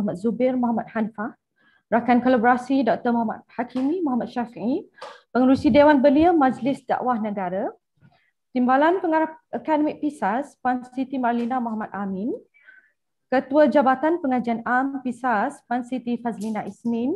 Muhammad Zubir, Muhammad Hanifah. Rakan kolaborasi Dr. Muhammad Hakimi, Muhammad Syafi'i. Pengurusi Dewan Belia Majlis Dakwah Negara. Timbalan Pengarah Akademik PISAS, Puan Siti Marlina Muhammad Amin. Ketua Jabatan Pengajian Am PISAS, Puan Siti Fazlina Ismin.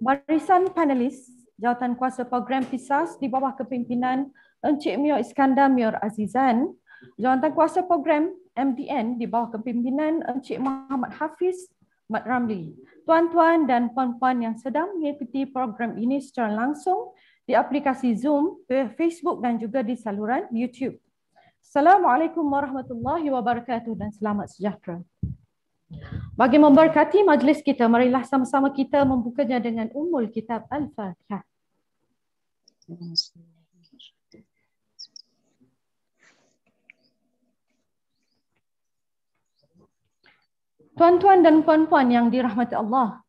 Barisan panelis jawatan kuasa program PISAS di bawah kepimpinan Encik Mio Iskandar Mio Azizan. Jawatan kuasa program MDN di bawah kepimpinan Encik Muhammad Hafiz Mat Ramli. Tuan-tuan dan puan-puan yang sedang mengikuti program ini secara langsung di aplikasi Zoom, Facebook dan juga di saluran YouTube. Assalamualaikum warahmatullahi wabarakatuh dan selamat sejahtera. Bagi memberkati majlis kita, marilah sama-sama kita membukanya dengan umul kitab Al-Fatihah. Terima kasih. Tuan-tuan dan puan-puan yang dirahmati Allah,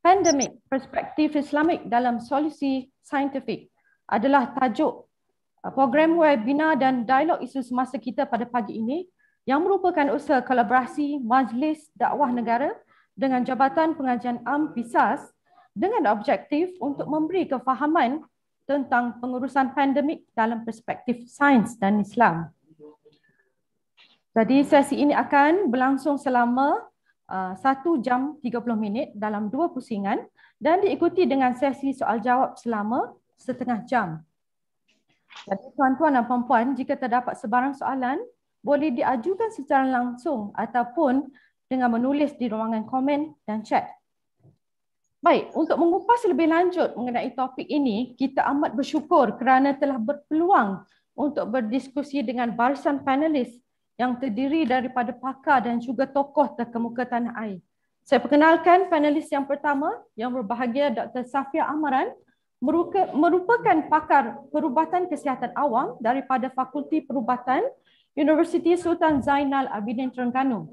pandemik Perspektif Islamik dalam Solusi Saintifik adalah tajuk uh, program webinar dan dialog isu semasa kita pada pagi ini yang merupakan usaha kolaborasi Majlis Dakwah Negara dengan Jabatan Pengajian Am PISAS dengan objektif untuk memberi kefahaman tentang pengurusan pandemik dalam perspektif sains dan Islam. Jadi sesi ini akan berlangsung selama uh, 1 jam 30 minit dalam dua pusingan dan diikuti dengan sesi soal jawab selama setengah jam. Jadi tuan-tuan dan puan-puan, jika terdapat sebarang soalan, boleh diajukan secara langsung ataupun dengan menulis di ruangan komen dan chat. Baik, untuk mengupas lebih lanjut mengenai topik ini, kita amat bersyukur kerana telah berpeluang untuk berdiskusi dengan barisan panelis yang terdiri daripada pakar dan juga tokoh terkemuka tanah air. Saya perkenalkan panelis yang pertama yang berbahagia Dr. Safia Amaran merupakan pakar perubatan kesihatan awam daripada Fakulti Perubatan Universiti Sultan Zainal Abidin Terengganu.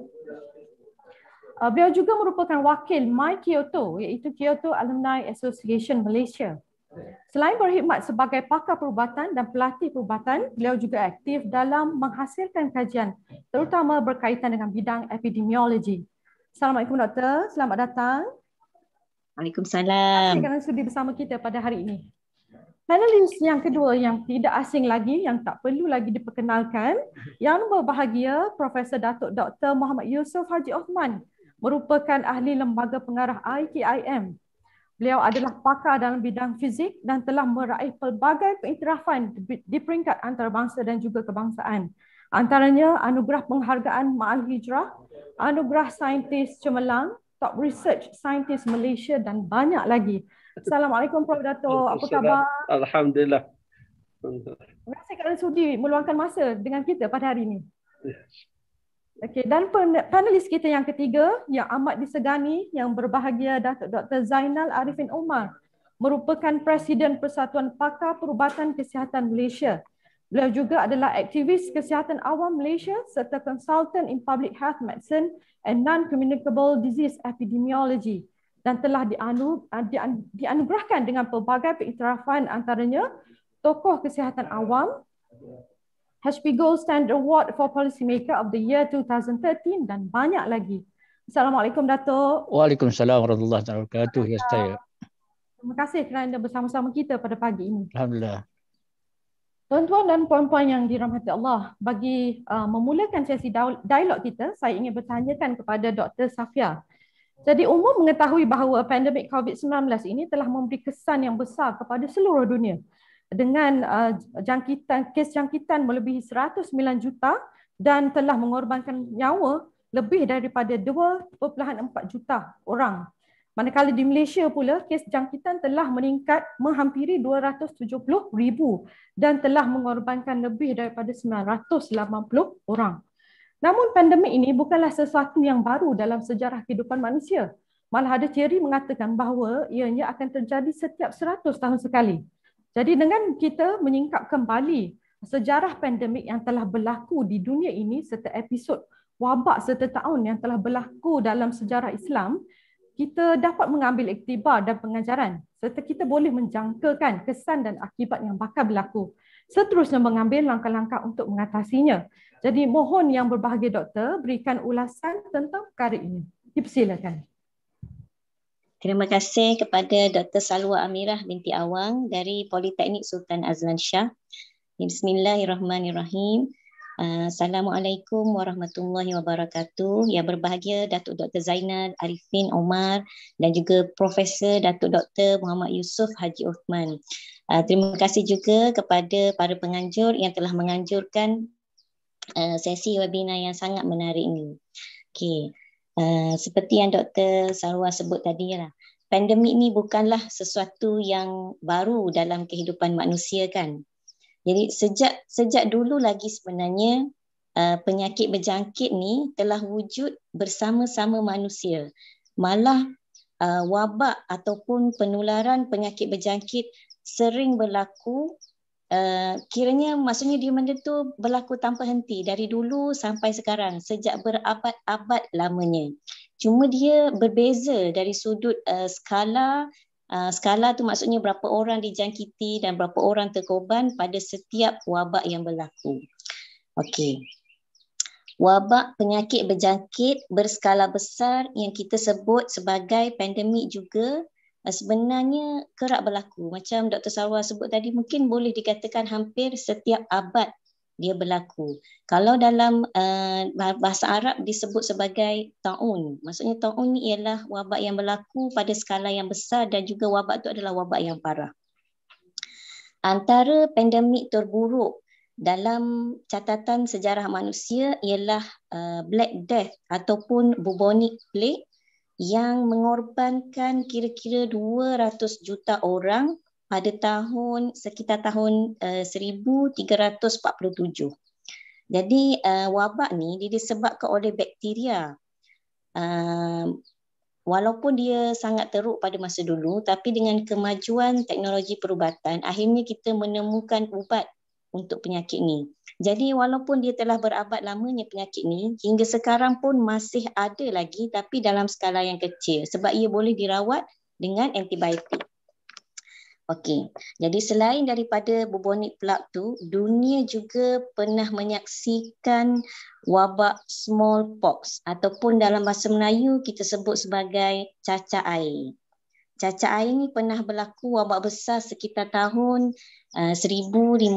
Uh, beliau juga merupakan wakil My Kyoto iaitu Kyoto Alumni Association Malaysia. Selain berkhidmat sebagai pakar perubatan dan pelatih perubatan, beliau juga aktif dalam menghasilkan kajian terutama berkaitan dengan bidang epidemiologi. Assalamualaikum doktor, selamat datang. Waalaikumsalam. Terima kasih kerana sudi bersama kita pada hari ini. Panelis yang kedua yang tidak asing lagi, yang tak perlu lagi diperkenalkan, yang berbahagia Profesor Datuk Dr. Muhammad Yusof Haji Osman, merupakan ahli lembaga pengarah IKIM Beliau adalah pakar dalam bidang fizik dan telah meraih pelbagai pengiktirafan di peringkat antarabangsa dan juga kebangsaan. Antaranya anugerah penghargaan Ma'al Hijrah, anugerah saintis cemerlang, top research saintis Malaysia dan banyak lagi. Assalamualaikum Prof. Dato. Apa khabar? Alhamdulillah. Terima kasih kerana sudi meluangkan masa dengan kita pada hari ini. Ya. Okey dan panelis kita yang ketiga yang amat disegani yang berbahagia Datuk Dr Zainal Arifin Omar merupakan presiden Persatuan Pakar Perubatan Kesihatan Malaysia. Beliau juga adalah aktivis kesihatan awam Malaysia serta consultant in public health medicine and non-communicable disease epidemiology dan telah dianugerahkan dengan pelbagai pengiktirafan antaranya tokoh kesihatan awam, HP Gold Stand Award for Policymaker of the Year 2013 dan banyak lagi. Assalamualaikum Datuk. Waalaikumsalam warahmatullahi wabarakatuh. Ya saya. Terima kasih kerana bersama-sama kita pada pagi ini. Alhamdulillah. Tuan-tuan dan puan-puan yang dirahmati Allah, bagi uh, memulakan sesi dialog kita, saya ingin bertanyakan kepada Dr. Safia. Jadi umum mengetahui bahawa pandemik COVID-19 ini telah memberi kesan yang besar kepada seluruh dunia dengan uh, jangkitan kes jangkitan melebihi 109 juta dan telah mengorbankan nyawa lebih daripada 2.4 juta orang. Manakala di Malaysia pula kes jangkitan telah meningkat menghampiri 270 ribu dan telah mengorbankan lebih daripada 980 orang. Namun pandemik ini bukanlah sesuatu yang baru dalam sejarah kehidupan manusia. Malah ada teori mengatakan bahawa ianya akan terjadi setiap 100 tahun sekali. Jadi dengan kita menyingkap kembali sejarah pandemik yang telah berlaku di dunia ini serta episod wabak serta tahun yang telah berlaku dalam sejarah Islam, kita dapat mengambil iktibar dan pengajaran serta kita boleh menjangkakan kesan dan akibat yang bakal berlaku seterusnya mengambil langkah-langkah untuk mengatasinya. Jadi mohon yang berbahagia doktor berikan ulasan tentang perkara ini. Dipersilakan. Terima kasih kepada Dr. Salwa Amirah binti Awang dari Politeknik Sultan Azlan Shah. Bismillahirrahmanirrahim. Ah, Assalamualaikum warahmatullahi wabarakatuh. Yang berbahagia Datuk Dr. Zainal Arifin Omar dan juga Profesor Datuk Dr. Muhammad Yusuf Haji Uthman. Ah, terima kasih juga kepada para penganjur yang telah menganjurkan ah, sesi webinar yang sangat menarik ini. Okay uh, seperti yang Dr. Sarwa sebut tadi lah, pandemik ni bukanlah sesuatu yang baru dalam kehidupan manusia kan. Jadi sejak sejak dulu lagi sebenarnya uh, penyakit berjangkit ni telah wujud bersama-sama manusia. Malah uh, wabak ataupun penularan penyakit berjangkit sering berlaku Eh, kiranya maksudnya di mana tu berlaku tanpa henti dari dulu sampai sekarang sejak berabad-abad lamanya. Cuma dia berbeza dari sudut uh, skala uh, skala tu maksudnya berapa orang dijangkiti dan berapa orang terkorban pada setiap wabak yang berlaku. Okey. Wabak penyakit berjangkit berskala besar yang kita sebut sebagai pandemik juga Eh, sebenarnya kerap berlaku. Macam Dr. Sarwar sebut tadi, mungkin boleh dikatakan hampir setiap abad dia berlaku. Kalau dalam uh, bahasa Arab disebut sebagai ta'un. Maksudnya ta'un ni ialah wabak yang berlaku pada skala yang besar dan juga wabak itu adalah wabak yang parah. Antara pandemik terburuk dalam catatan sejarah manusia ialah uh, Black Death ataupun Bubonic Plague yang mengorbankan kira-kira 200 juta orang pada tahun sekitar tahun eh, uh, 1347. Jadi uh, wabak ni disebabkan oleh bakteria. Uh, walaupun dia sangat teruk pada masa dulu tapi dengan kemajuan teknologi perubatan akhirnya kita menemukan ubat untuk penyakit ni. Jadi walaupun dia telah berabad lamanya penyakit ni, hingga sekarang pun masih ada lagi tapi dalam skala yang kecil sebab ia boleh dirawat dengan antibiotik. Okey. Jadi selain daripada bubonic plague tu, dunia juga pernah menyaksikan wabak smallpox ataupun dalam bahasa Melayu kita sebut sebagai cacar air cacat air ni pernah berlaku wabak besar sekitar tahun eh, uh, 1520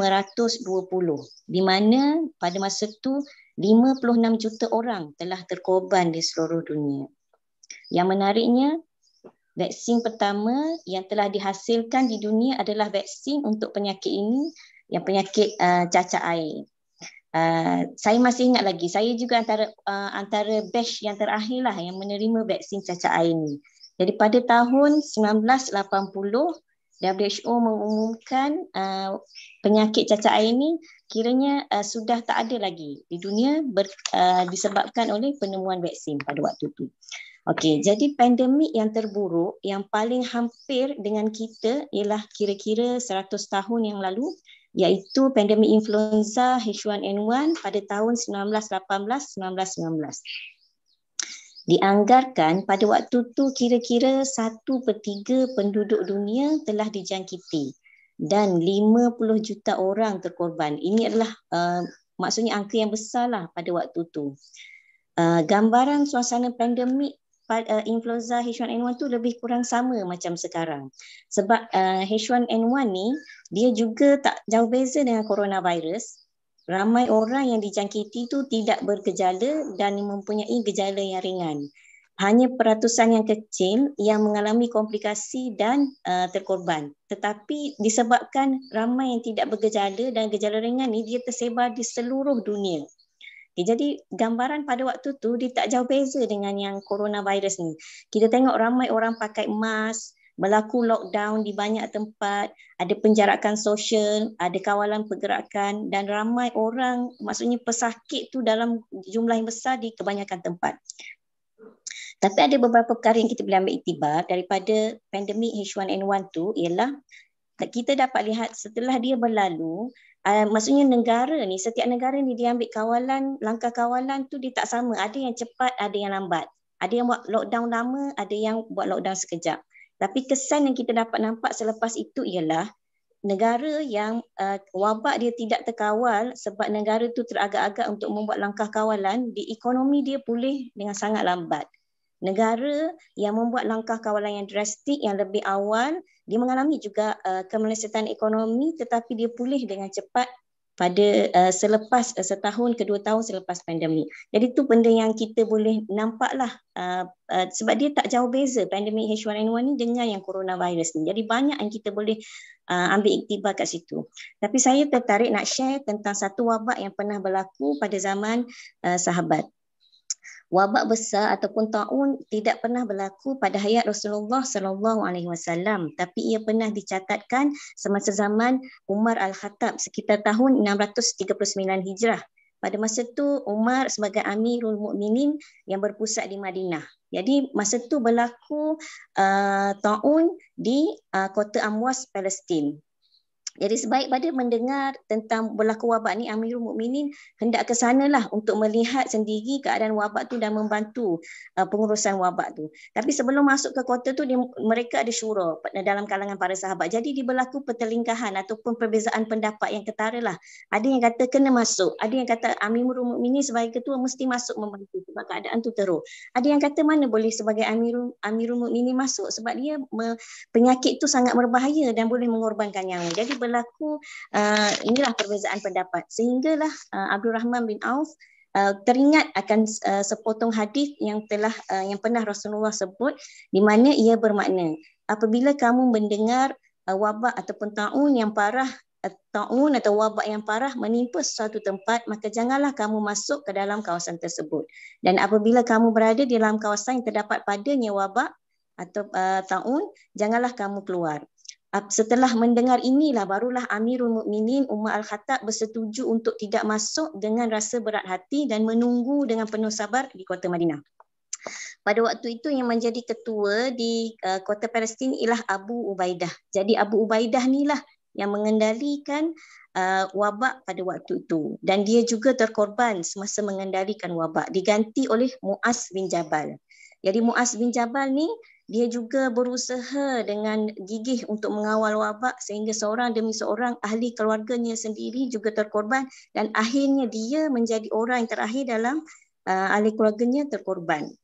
di mana pada masa tu 56 juta orang telah terkorban di seluruh dunia. Yang menariknya vaksin pertama yang telah dihasilkan di dunia adalah vaksin untuk penyakit ini yang penyakit uh, cacat air. Uh, saya masih ingat lagi saya juga antara uh, antara batch yang terakhirlah yang menerima vaksin cacar air ini. Jadi pada tahun 1980, WHO mengumumkan uh, penyakit cacat air ini kiranya uh, sudah tak ada lagi di dunia ber, uh, disebabkan oleh penemuan vaksin pada waktu itu. Okey, jadi pandemik yang terburuk yang paling hampir dengan kita ialah kira-kira 100 tahun yang lalu iaitu pandemik influenza H1N1 pada tahun 1918 1919. Dianggarkan pada waktu tu kira-kira satu per tiga penduduk dunia telah dijangkiti dan 50 juta orang terkorban. Ini adalah uh, maksudnya angka yang besarlah pada waktu tu. Uh, gambaran suasana pandemik uh, influenza H1N1 tu lebih kurang sama macam sekarang. Sebab H1N1 uh, ni dia juga tak jauh beza dengan coronavirus ramai orang yang dijangkiti itu tidak bergejala dan mempunyai gejala yang ringan. Hanya peratusan yang kecil yang mengalami komplikasi dan uh, terkorban. Tetapi disebabkan ramai yang tidak bergejala dan gejala ringan ini dia tersebar di seluruh dunia. Okay, eh, jadi gambaran pada waktu tu dia tak jauh beza dengan yang coronavirus ni. Kita tengok ramai orang pakai mask, berlaku lockdown di banyak tempat, ada penjarakan sosial, ada kawalan pergerakan dan ramai orang, maksudnya pesakit tu dalam jumlah yang besar di kebanyakan tempat. Tapi ada beberapa perkara yang kita boleh ambil iktibar daripada pandemik H1N1 tu ialah kita dapat lihat setelah dia berlalu, uh, maksudnya negara ni, setiap negara ni dia ambil kawalan, langkah kawalan tu dia tak sama. Ada yang cepat, ada yang lambat. Ada yang buat lockdown lama, ada yang buat lockdown sekejap. Tapi kesan yang kita dapat nampak selepas itu ialah negara yang uh, wabak dia tidak terkawal sebab negara itu teragak-agak untuk membuat langkah kawalan, di ekonomi dia pulih dengan sangat lambat. Negara yang membuat langkah kawalan yang drastik, yang lebih awal, dia mengalami juga uh, kemelesetan ekonomi tetapi dia pulih dengan cepat pada uh, selepas uh, setahun kedua tahun selepas pandemik. Jadi itu benda yang kita boleh nampaklah uh, uh, sebab dia tak jauh beza pandemik H1N1 ni dengan yang coronavirus ni. Jadi banyak yang kita boleh uh, ambil iktibar kat situ. Tapi saya tertarik nak share tentang satu wabak yang pernah berlaku pada zaman uh, sahabat wabak besar ataupun taun tidak pernah berlaku pada hayat Rasulullah sallallahu alaihi wasallam tapi ia pernah dicatatkan semasa zaman Umar Al-Khattab sekitar tahun 639 Hijrah pada masa itu Umar sebagai Amirul Mukminin yang berpusat di Madinah. Jadi masa itu berlaku uh, taun di uh, kota Amwas Palestin. Jadi sebaik pada mendengar tentang berlaku wabak ni Amirul Mukminin hendak ke sanalah untuk melihat sendiri keadaan wabak tu dan membantu uh, pengurusan wabak tu. Tapi sebelum masuk ke kota tu di, mereka ada syura dalam kalangan para sahabat. Jadi di berlaku pertelingkahan ataupun perbezaan pendapat yang ketara lah. Ada yang kata kena masuk, ada yang kata Amirul Mukminin sebagai ketua mesti masuk membantu sebab keadaan tu teruk. Ada yang kata mana boleh sebagai Amirul Amirul Mukminin masuk sebab dia penyakit tu sangat berbahaya dan boleh mengorbankan nyawa. Jadi berlaku uh, inilah perbezaan pendapat sehinggalah uh, Abdul Rahman bin Auf uh, teringat akan uh, sepotong hadis yang telah uh, yang pernah Rasulullah sebut di mana ia bermakna apabila kamu mendengar uh, wabak ataupun taun yang parah uh, taun atau wabak yang parah menimpa suatu tempat maka janganlah kamu masuk ke dalam kawasan tersebut dan apabila kamu berada di dalam kawasan yang terdapat padanya wabak atau uh, taun janganlah kamu keluar setelah mendengar inilah barulah Amirul Mukminin Umar Al-Khattab bersetuju untuk tidak masuk dengan rasa berat hati dan menunggu dengan penuh sabar di kota Madinah. Pada waktu itu yang menjadi ketua di uh, kota Palestin ialah Abu Ubaidah. Jadi Abu Ubaidah ni lah yang mengendalikan uh, wabak pada waktu itu dan dia juga terkorban semasa mengendalikan wabak diganti oleh Muaz bin Jabal. Jadi Muaz bin Jabal ni dia juga berusaha dengan gigih untuk mengawal wabak sehingga seorang demi seorang ahli keluarganya sendiri juga terkorban dan akhirnya dia menjadi orang yang terakhir dalam uh, ahli keluarganya terkorban.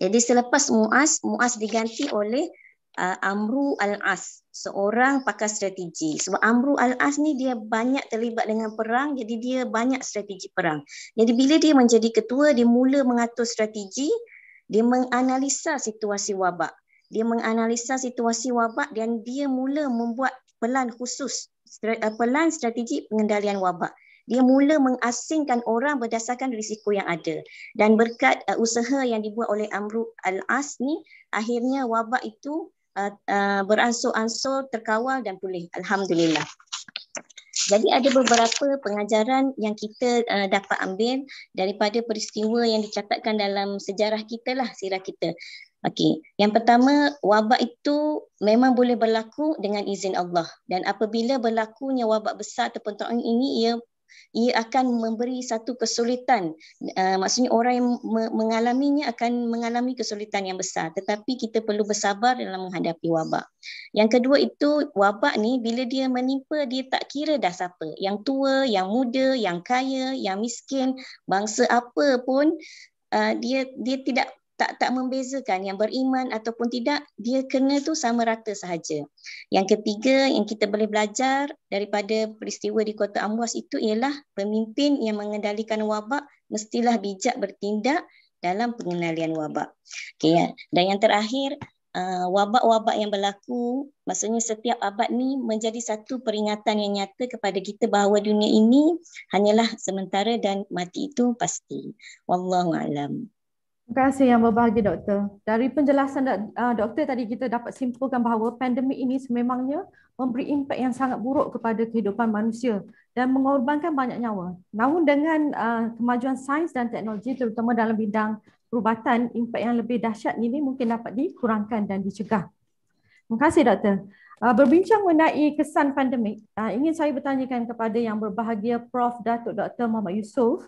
Jadi selepas Muaz, Muaz diganti oleh uh, Amru Al-As, seorang pakar strategi. Sebab Amru Al-As ni dia banyak terlibat dengan perang, jadi dia banyak strategi perang. Jadi bila dia menjadi ketua, dia mula mengatur strategi dia menganalisa situasi wabak dia menganalisa situasi wabak dan dia mula membuat pelan khusus eh, pelan strategi pengendalian wabak dia mula mengasingkan orang berdasarkan risiko yang ada dan berkat uh, usaha yang dibuat oleh Amru Al-As ni akhirnya wabak itu uh, uh, beransur-ansur terkawal dan pulih alhamdulillah jadi ada beberapa pengajaran yang kita uh, dapat ambil daripada peristiwa yang dicatatkan dalam sejarah kita lah, sirah kita. Okey, yang pertama wabak itu memang boleh berlaku dengan izin Allah dan apabila berlakunya wabak besar ataupun tahun ini ia ia akan memberi satu kesulitan uh, maksudnya orang yang me- mengalaminya akan mengalami kesulitan yang besar tetapi kita perlu bersabar dalam menghadapi wabak yang kedua itu wabak ni bila dia menimpa dia tak kira dah siapa yang tua yang muda yang kaya yang miskin bangsa apa pun uh, dia dia tidak tak tak membezakan yang beriman ataupun tidak dia kena tu sama rata sahaja. Yang ketiga yang kita boleh belajar daripada peristiwa di Kota Amwas itu ialah pemimpin yang mengendalikan wabak mestilah bijak bertindak dalam pengendalian wabak. Okey ya. Dan yang terakhir uh, wabak-wabak yang berlaku maksudnya setiap abad ni menjadi satu peringatan yang nyata kepada kita bahawa dunia ini hanyalah sementara dan mati itu pasti. Wallahu alam. Terima kasih yang berbahagia doktor. Dari penjelasan uh, doktor tadi kita dapat simpulkan bahawa pandemik ini sememangnya memberi impak yang sangat buruk kepada kehidupan manusia dan mengorbankan banyak nyawa. Namun dengan uh, kemajuan sains dan teknologi terutama dalam bidang perubatan, impak yang lebih dahsyat ini mungkin dapat dikurangkan dan dicegah. Terima kasih doktor. Uh, berbincang mengenai kesan pandemik, ingin saya bertanyakan kepada yang berbahagia Prof. Datuk Dr. Muhammad Yusof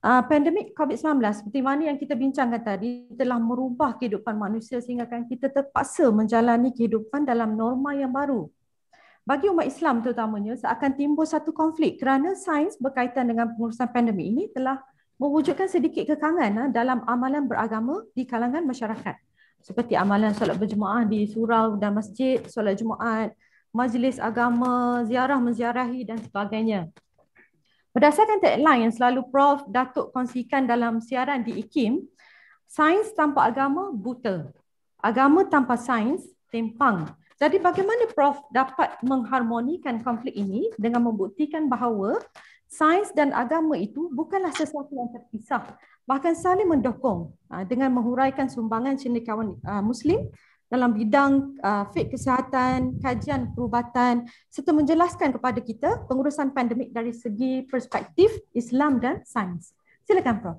Ah, pandemik COVID-19 seperti mana yang kita bincangkan tadi telah merubah kehidupan manusia sehingga kan kita terpaksa menjalani kehidupan dalam norma yang baru. Bagi umat Islam terutamanya seakan timbul satu konflik kerana sains berkaitan dengan pengurusan pandemik ini telah mewujudkan sedikit kekangan ah, dalam amalan beragama di kalangan masyarakat. Seperti amalan solat berjemaah di surau dan masjid, solat jumaat, majlis agama, ziarah menziarahi dan sebagainya. Berdasarkan tagline yang selalu Prof. Datuk kongsikan dalam siaran di IKIM, sains tanpa agama buta. Agama tanpa sains tempang. Jadi bagaimana Prof dapat mengharmonikan konflik ini dengan membuktikan bahawa sains dan agama itu bukanlah sesuatu yang terpisah, bahkan saling mendukung ha, dengan menghuraikan sumbangan cendekiawan ha, Muslim dalam bidang uh, fit kesihatan, kajian perubatan serta menjelaskan kepada kita pengurusan pandemik dari segi perspektif Islam dan sains. Silakan Prof.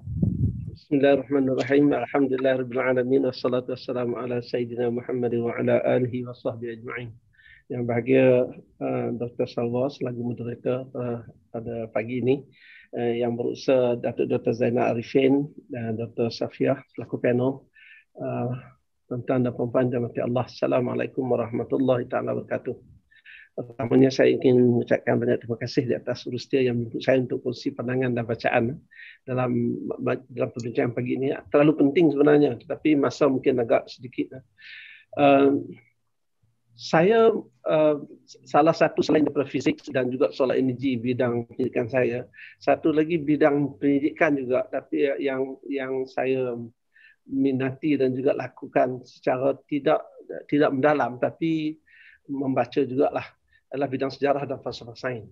Bismillahirrahmanirrahim. Alhamdulillah rabbil alamin wassalatu wassalamu ala sayyidina Muhammad wa ala alihi wa ajma'in. Yang bahagia uh, Dr. Salwa selaku moderator uh, pada pagi ini uh, yang berusaha Datuk Dr. Zainal Arifin dan Dr. Safiah selaku panel uh, tuan-tuan dan puan-puan dan mati Allah. Assalamualaikum warahmatullahi taala wabarakatuh. Pertamanya saya ingin mengucapkan banyak terima kasih di atas Rustia yang menunjuk saya untuk kursi pandangan dan bacaan dalam dalam perbincangan pagi ini. Terlalu penting sebenarnya tetapi masa mungkin agak sedikit. Uh, saya uh, salah satu selain daripada fizik dan juga solar energi bidang pendidikan saya, satu lagi bidang pendidikan juga tapi yang yang saya minati dan juga lakukan secara tidak tidak mendalam tapi membaca juga lah adalah bidang sejarah dan falsafah sains.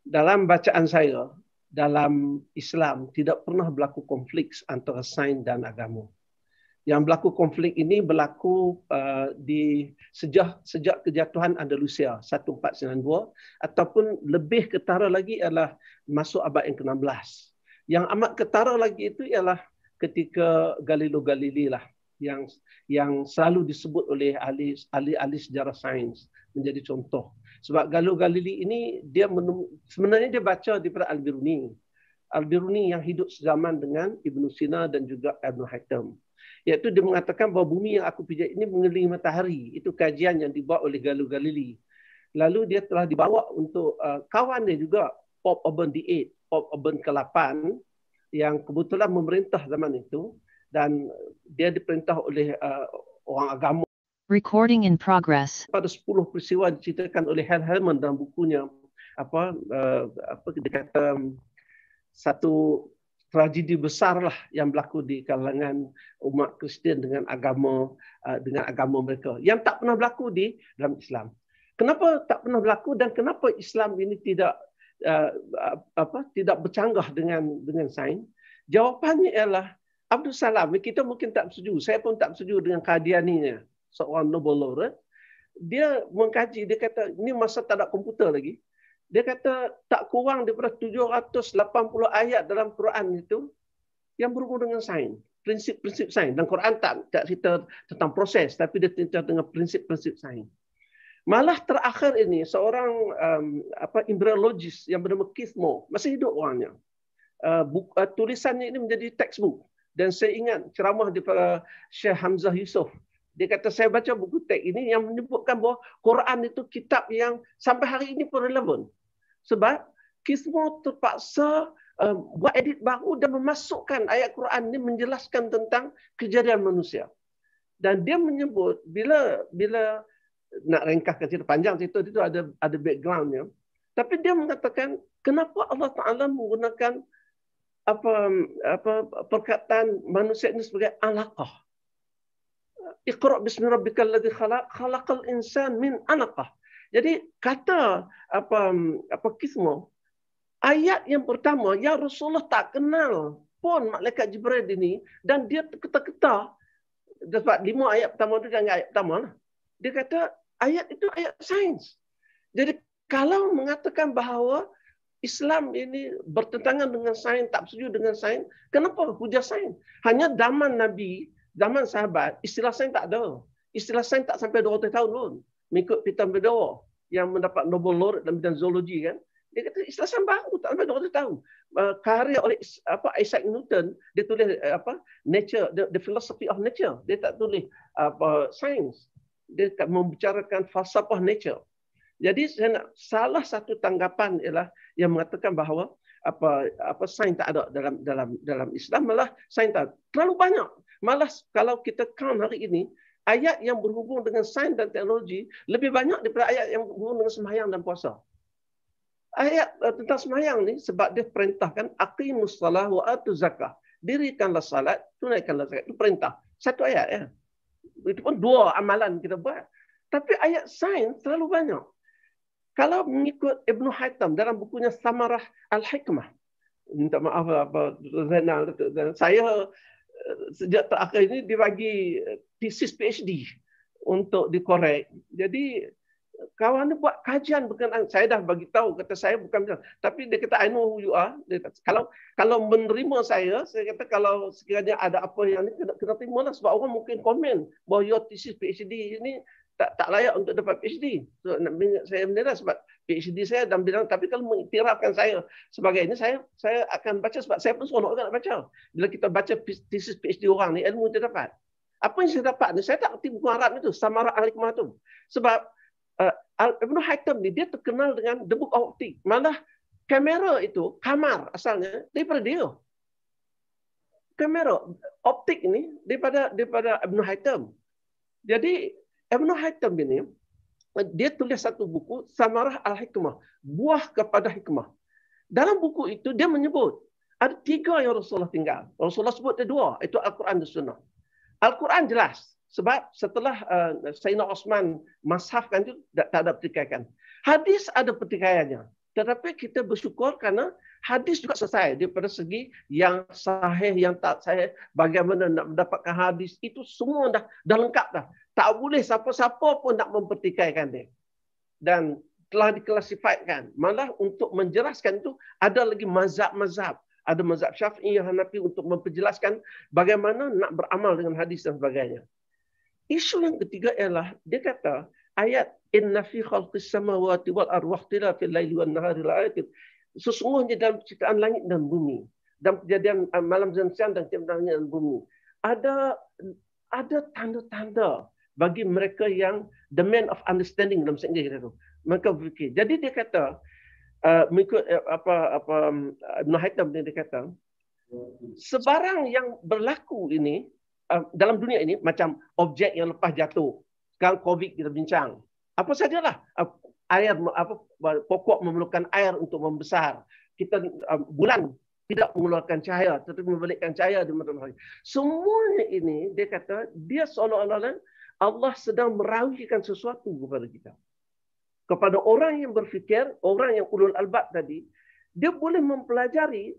Dalam bacaan saya, dalam Islam tidak pernah berlaku konflik antara sains dan agama. Yang berlaku konflik ini berlaku uh, di sejak sejak kejatuhan Andalusia 1492 ataupun lebih ketara lagi adalah masuk abad yang ke-16. Yang amat ketara lagi itu ialah ketika Galileo Galilei lah yang yang selalu disebut oleh ahli ahli, ahli sejarah sains menjadi contoh. Sebab Galileo Galilei ini dia menem, sebenarnya dia baca daripada Al-Biruni. Al-Biruni yang hidup sezaman dengan Ibn Sina dan juga Ibn Haytham. Iaitu dia mengatakan bahawa bumi yang aku pijak ini mengelilingi matahari. Itu kajian yang dibawa oleh Galileo Galilei. Lalu dia telah dibawa untuk uh, kawan dia juga, Pop Urban VIII, Pop Urban ke-8, yang kebetulan memerintah zaman itu dan dia diperintah oleh uh, orang agama. Recording in progress. Pada 10 peristiwa diceritakan oleh Hal Herman dalam bukunya apa uh, apa dia kata um, satu tragedi lah yang berlaku di kalangan umat Kristian dengan agama uh, dengan agama mereka yang tak pernah berlaku di dalam Islam. Kenapa tak pernah berlaku dan kenapa Islam ini tidak Eh, eh, apa tidak bercanggah dengan dengan sains jawapannya ialah Abdul Salam kita mungkin tak setuju saya pun tak setuju dengan kadianinya seorang Nobel laureate dia mengkaji dia kata ini masa tak ada komputer lagi dia kata tak kurang daripada 780 ayat dalam Quran itu yang berhubung dengan sains prinsip-prinsip sains dan Quran tak tak cerita tentang proses tapi dia cerita dengan prinsip-prinsip sains Malah terakhir ini seorang um, apa embryologis yang bernama Keith Moore masih hidup orangnya. Uh, buku, uh, tulisannya ini menjadi textbook dan saya ingat ceramah daripada Syekh Hamzah Yusof. Dia kata saya baca buku teks ini yang menyebutkan bahawa Quran itu kitab yang sampai hari ini pun relevan. Sebab Keith Moore terpaksa um, buat edit baru dan memasukkan ayat Quran ini menjelaskan tentang kejadian manusia. Dan dia menyebut bila bila nak ringkaskan cerita panjang cerita itu ada ada backgroundnya. Tapi dia mengatakan kenapa Allah Taala menggunakan apa apa perkataan manusia ini sebagai alaqah. Iqra bismi rabbikal ladzi khalaq khalaqal insan min alaqah. Jadi kata apa apa kismo ayat yang pertama ya Rasulullah tak kenal pun malaikat Jibril ini dan dia ketak-ketak dapat lima ayat pertama tu jangan ayat pertama lah dia kata ayat itu ayat sains. Jadi kalau mengatakan bahawa Islam ini bertentangan dengan sains, tak setuju dengan sains, kenapa hujah sains? Hanya zaman Nabi, zaman sahabat, istilah sains tak ada. Istilah sains tak sampai 200 tahun pun. Mengikut Peter Medawa yang mendapat Nobel Laureate dalam bidang zoologi kan. Dia kata Islam sains baru, tak sampai 200 tahun. Uh, karya oleh apa Isaac Newton, dia tulis eh, apa nature, the, the philosophy of nature. Dia tak tulis apa sains dia membicarakan falsafah nature. Jadi saya nak, salah satu tanggapan ialah yang mengatakan bahawa apa apa sains tak ada dalam dalam dalam Islam malah sains tak terlalu banyak. Malah kalau kita count hari ini ayat yang berhubung dengan sains dan teknologi lebih banyak daripada ayat yang berhubung dengan sembahyang dan puasa. Ayat eh, tentang sembahyang ni sebab dia perintahkan aqimus salah wa atuz zakah. Dirikanlah salat, tunaikanlah zakat. Itu perintah. Satu ayat ya. Itu pun dua amalan kita buat. Tapi ayat sains terlalu banyak. Kalau mengikut Ibn Haytham dalam bukunya Samarah Al-Hikmah. Minta maaf lah apa Zainal. Saya eh, sejak terakhir ini dibagi eh, thesis PhD untuk dikorek. Jadi kawan dia buat kajian berkenaan saya dah bagi tahu kata saya bukan bilang tapi dia kata I know who you are dia kata, kalau kalau menerima saya saya kata kalau sekiranya ada apa yang ni kena, kena terima lah sebab orang mungkin komen bahawa your thesis PhD ini tak tak layak untuk dapat PhD so nak saya menerima lah sebab PhD saya dan bilang tapi kalau mengiktirafkan saya sebagai ini saya saya akan baca sebab saya pun seronok nak baca bila kita baca thesis PhD orang ni ilmu kita dapat apa yang saya dapat ni saya tak tipu Arab itu samara alikmatum sebab uh, Ibn Haytham ni dia terkenal dengan The Book of Optik. Malah kamera itu, kamar asalnya daripada dia. Kamera optik ini daripada daripada Ibn Haytham. Jadi Ibn Haytham ini dia tulis satu buku Samarah Al-Hikmah, buah kepada hikmah. Dalam buku itu dia menyebut ada tiga yang Rasulullah tinggal. Rasulullah sebut ada dua, itu Al-Quran dan Sunnah. Al-Quran jelas, sebab setelah uh, Sayyidina Osman masafkan itu, tak, tak ada pertikaian. Hadis ada pertikaiannya. Tetapi kita bersyukur kerana hadis juga selesai. Daripada segi yang sahih, yang tak sahih, bagaimana nak mendapatkan hadis, itu semua dah, dah lengkap dah. Tak boleh siapa-siapa pun nak mempertikaikan dia. Dan telah diklasifikkan. Malah untuk menjelaskan itu, ada lagi mazhab-mazhab. Ada mazhab syafi'i, hanafi untuk memperjelaskan bagaimana nak beramal dengan hadis dan sebagainya isu yang ketiga ialah dia kata ayat inna fi khalqis samawati wal ardi fil laili wan nahari laayatin sesungguhnya dalam ciptaan langit dan bumi dalam kejadian eh, malam dan siang dan ciptaan langit dan bumi ada ada tanda-tanda bagi mereka yang the man of understanding dalam sehingga itu mereka berfikir jadi dia kata uh, mengikut eh, apa apa Ibn Haytham dia kata sebarang yang berlaku ini Uh, dalam dunia ini macam objek yang lepas jatuh. Sekarang COVID kita bincang. Apa sajalah uh, air apa pokok memerlukan air untuk membesar. Kita uh, bulan tidak mengeluarkan cahaya tetapi membalikkan cahaya di mata matahari. Semuanya ini dia kata dia seolah-olah Allah sedang merawihkan sesuatu kepada kita. Kepada orang yang berfikir, orang yang ulul albab tadi, dia boleh mempelajari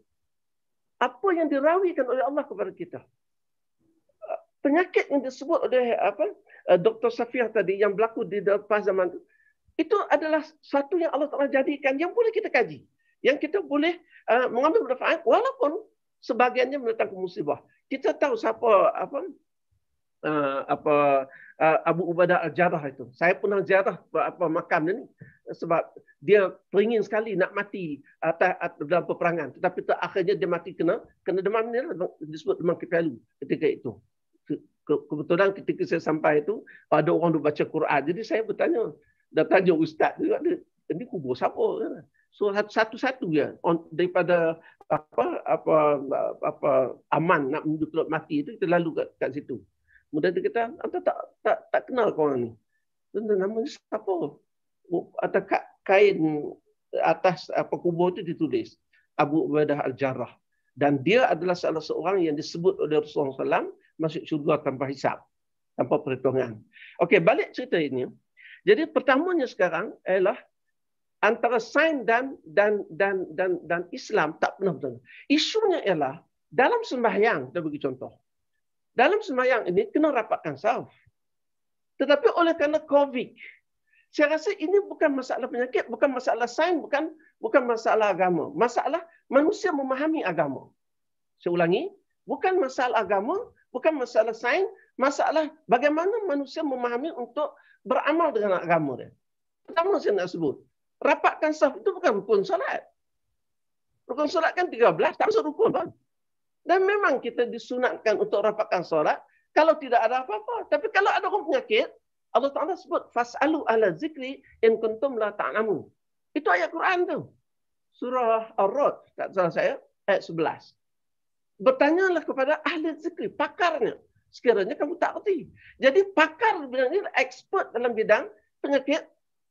apa yang dirawihkan oleh Allah kepada kita penyakit yang disebut oleh apa eh, Dr. Safiah tadi yang berlaku di lepas zaman itu, itu adalah satu yang Allah Ta'ala jadikan yang boleh kita kaji. Yang kita boleh uh, mengambil manfaat walaupun sebagiannya menentang musibah. Kita tahu siapa apa uh, apa uh, Abu Ubadah Al-Jarrah itu. Saya pun pernah jarah apa makam ini sebab dia teringin sekali nak mati atas, atas dalam peperangan tetapi akhirnya dia mati kena kena demam ni lah, disebut demam kepalu ketika itu kebetulan ketika saya sampai itu ada orang duk baca Quran. Jadi saya bertanya, dah tanya ustaz juga, ada ini kubur siapa? So satu-satu ya on, daripada apa apa apa aman nak menuju tempat mati itu kita lalu kat, kat situ. Kemudian dia kata, "Anta ah, tak tak tak kenal kau orang ni." Tentu nama siapa? Oh, Atau kain atas apa kubur itu ditulis Abu Ubaidah Al-Jarrah dan dia adalah salah seorang yang disebut oleh Rasulullah sallallahu masuk syurga tanpa hisap. Tanpa perhitungan. Okey, balik cerita ini. Jadi pertamanya sekarang ialah antara sain dan dan dan dan dan Islam tak pernah betul. Isunya ialah dalam sembahyang, kita bagi contoh. Dalam sembahyang ini kena rapatkan sahur. Tetapi oleh kerana COVID, saya rasa ini bukan masalah penyakit, bukan masalah sains, bukan bukan masalah agama. Masalah manusia memahami agama. Saya ulangi, bukan masalah agama, bukan masalah sains, masalah bagaimana manusia memahami untuk beramal dengan agama dia. Pertama saya nak sebut, rapatkan saf itu bukan rukun solat. Rukun solat kan 13, tak masuk rukun. Bang. Dan memang kita disunatkan untuk rapatkan solat kalau tidak ada apa-apa. Tapi kalau ada orang penyakit, Allah Ta'ala sebut, Fas'alu ala zikri in kuntum la ta'lamu. Itu ayat Quran tu. Surah Ar-Rod, tak salah saya, ayat bertanyalah kepada ahli zikir, pakarnya. Sekiranya kamu tak reti. Jadi pakar bilang ini expert dalam bidang penyakit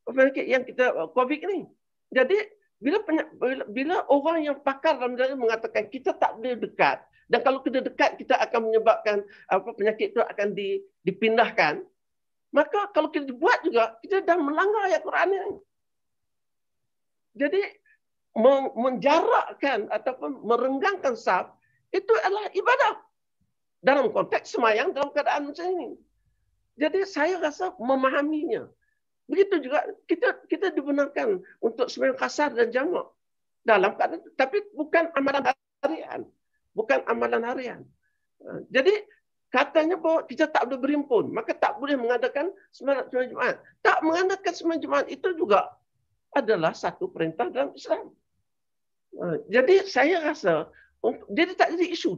penyakit yang kita uh, COVID ini. Jadi bila penyak, bila, bila orang yang pakar dalam bidang ini mengatakan kita tak boleh dekat dan kalau kita dekat kita akan menyebabkan apa penyakit itu akan dipindahkan. Maka kalau kita buat juga kita dah melanggar ayat Quran ini. Jadi menjarakkan ataupun merenggangkan saf itu adalah ibadah. Dalam konteks semayang, dalam keadaan macam ini. Jadi saya rasa memahaminya. Begitu juga kita kita dibenarkan untuk semayang kasar dan jamak. Dalam keadaan Tapi bukan amalan harian. Bukan amalan harian. Ha, jadi katanya bahwa kita tak boleh berimpun. Maka tak boleh mengadakan semayang Jumat. Tak mengadakan semayang Jumat itu juga adalah satu perintah dalam Islam. Ha, jadi saya rasa untuk oh, dia, tak jadi isu.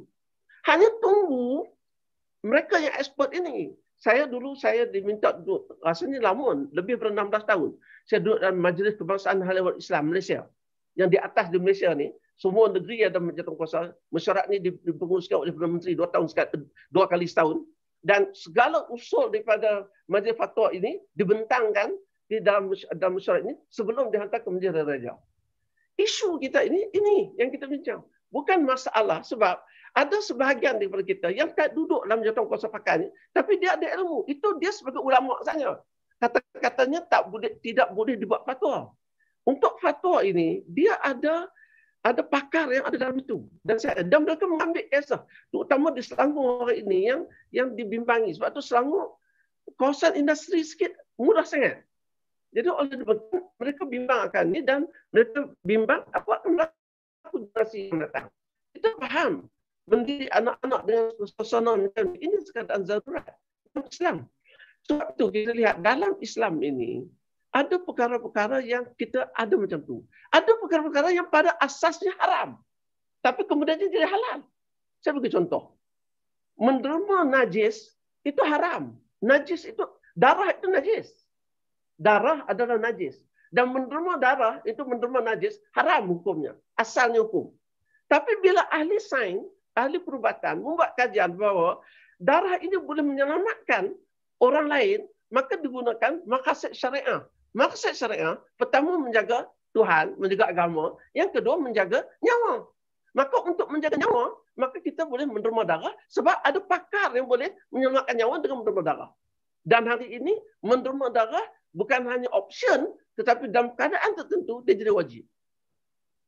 Hanya tunggu mereka yang ekspor ini. Saya dulu saya diminta duduk ni lama lebih daripada 16 tahun. Saya duduk dalam Majlis Kebangsaan Halewat Islam Malaysia yang di atas di Malaysia ni semua negeri ada menjatuhkan kuasa mesyuarat ni dipenguruskan oleh Perdana Menteri dua tahun sekali dua kali setahun dan segala usul daripada majlis fatwa ini dibentangkan di dalam dalam mesyuarat ini sebelum dihantar ke Majlis Raja. Isu kita ini ini yang kita bincang bukan masalah sebab ada sebahagian daripada kita yang tak duduk dalam jatuh kuasa pakar ni, tapi dia ada ilmu. Itu dia sebagai ulama saja. Kata-katanya tak boleh, tidak boleh dibuat fatwa. Untuk fatwa ini, dia ada ada pakar yang ada dalam itu. Dan, saya, dan mereka mengambil kisah. Terutama di Selangor hari ini yang yang dibimbangi. Sebab itu Selangor, kawasan industri sikit murah sangat. Jadi oleh mereka bimbangkan ini dan mereka bimbang apa akan berlaku satu generasi yang datang. Kita faham mendiri anak-anak dengan suasana macam ini, ini sekadar zarurat Islam. Sebab itu kita lihat dalam Islam ini, ada perkara-perkara yang kita ada macam tu. Ada perkara-perkara yang pada asasnya haram. Tapi kemudian dia jadi halal. Saya bagi contoh. Menderma najis itu haram. Najis itu, darah itu najis. Darah adalah najis. Dan menderma darah itu menderma najis, haram hukumnya. Asalnya hukum. Tapi bila ahli sains, ahli perubatan membuat kajian bahwa darah ini boleh menyelamatkan orang lain, maka digunakan maksud syariah. Maksud syariah pertama menjaga Tuhan, menjaga agama. Yang kedua menjaga nyawa. Maka untuk menjaga nyawa, maka kita boleh menderma darah sebab ada pakar yang boleh menyelamatkan nyawa dengan menderma darah. Dan hari ini menderma darah bukan hanya option tetapi dalam keadaan tertentu dia jadi wajib.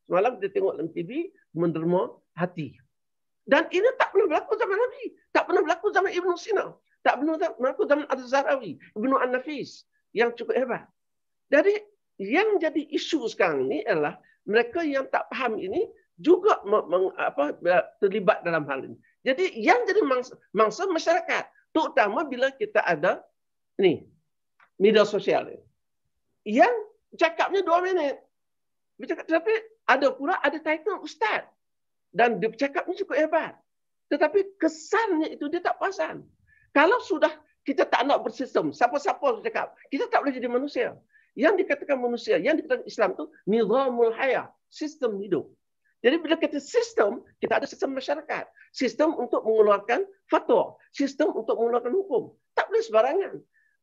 Semalam kita tengok dalam TV menderma hati. Dan ini tak pernah berlaku zaman Nabi. Tak pernah berlaku zaman ibnu Sina. Tak pernah berlaku zaman Az-Zahrawi. Ibn An-Nafis. Yang cukup hebat. Jadi yang jadi isu sekarang ni adalah mereka yang tak faham ini juga meng, apa, terlibat dalam hal ini. Jadi yang jadi mangsa, mangsa masyarakat. Terutama bila kita ada ini, media sosial ni. Yang cakapnya dua minit. Dia cakap, tetapi ada pula ada title ustaz. Dan dia cakap ni cukup hebat. Tetapi kesannya itu dia tak pasan. Kalau sudah kita tak nak bersistem, siapa-siapa cakap, kita tak boleh jadi manusia. Yang dikatakan manusia, yang dikatakan Islam tu nizamul hayah, sistem hidup. Jadi bila kita sistem, kita ada sistem masyarakat. Sistem untuk mengeluarkan fatwa. Sistem untuk mengeluarkan hukum. Tak boleh sebarangan.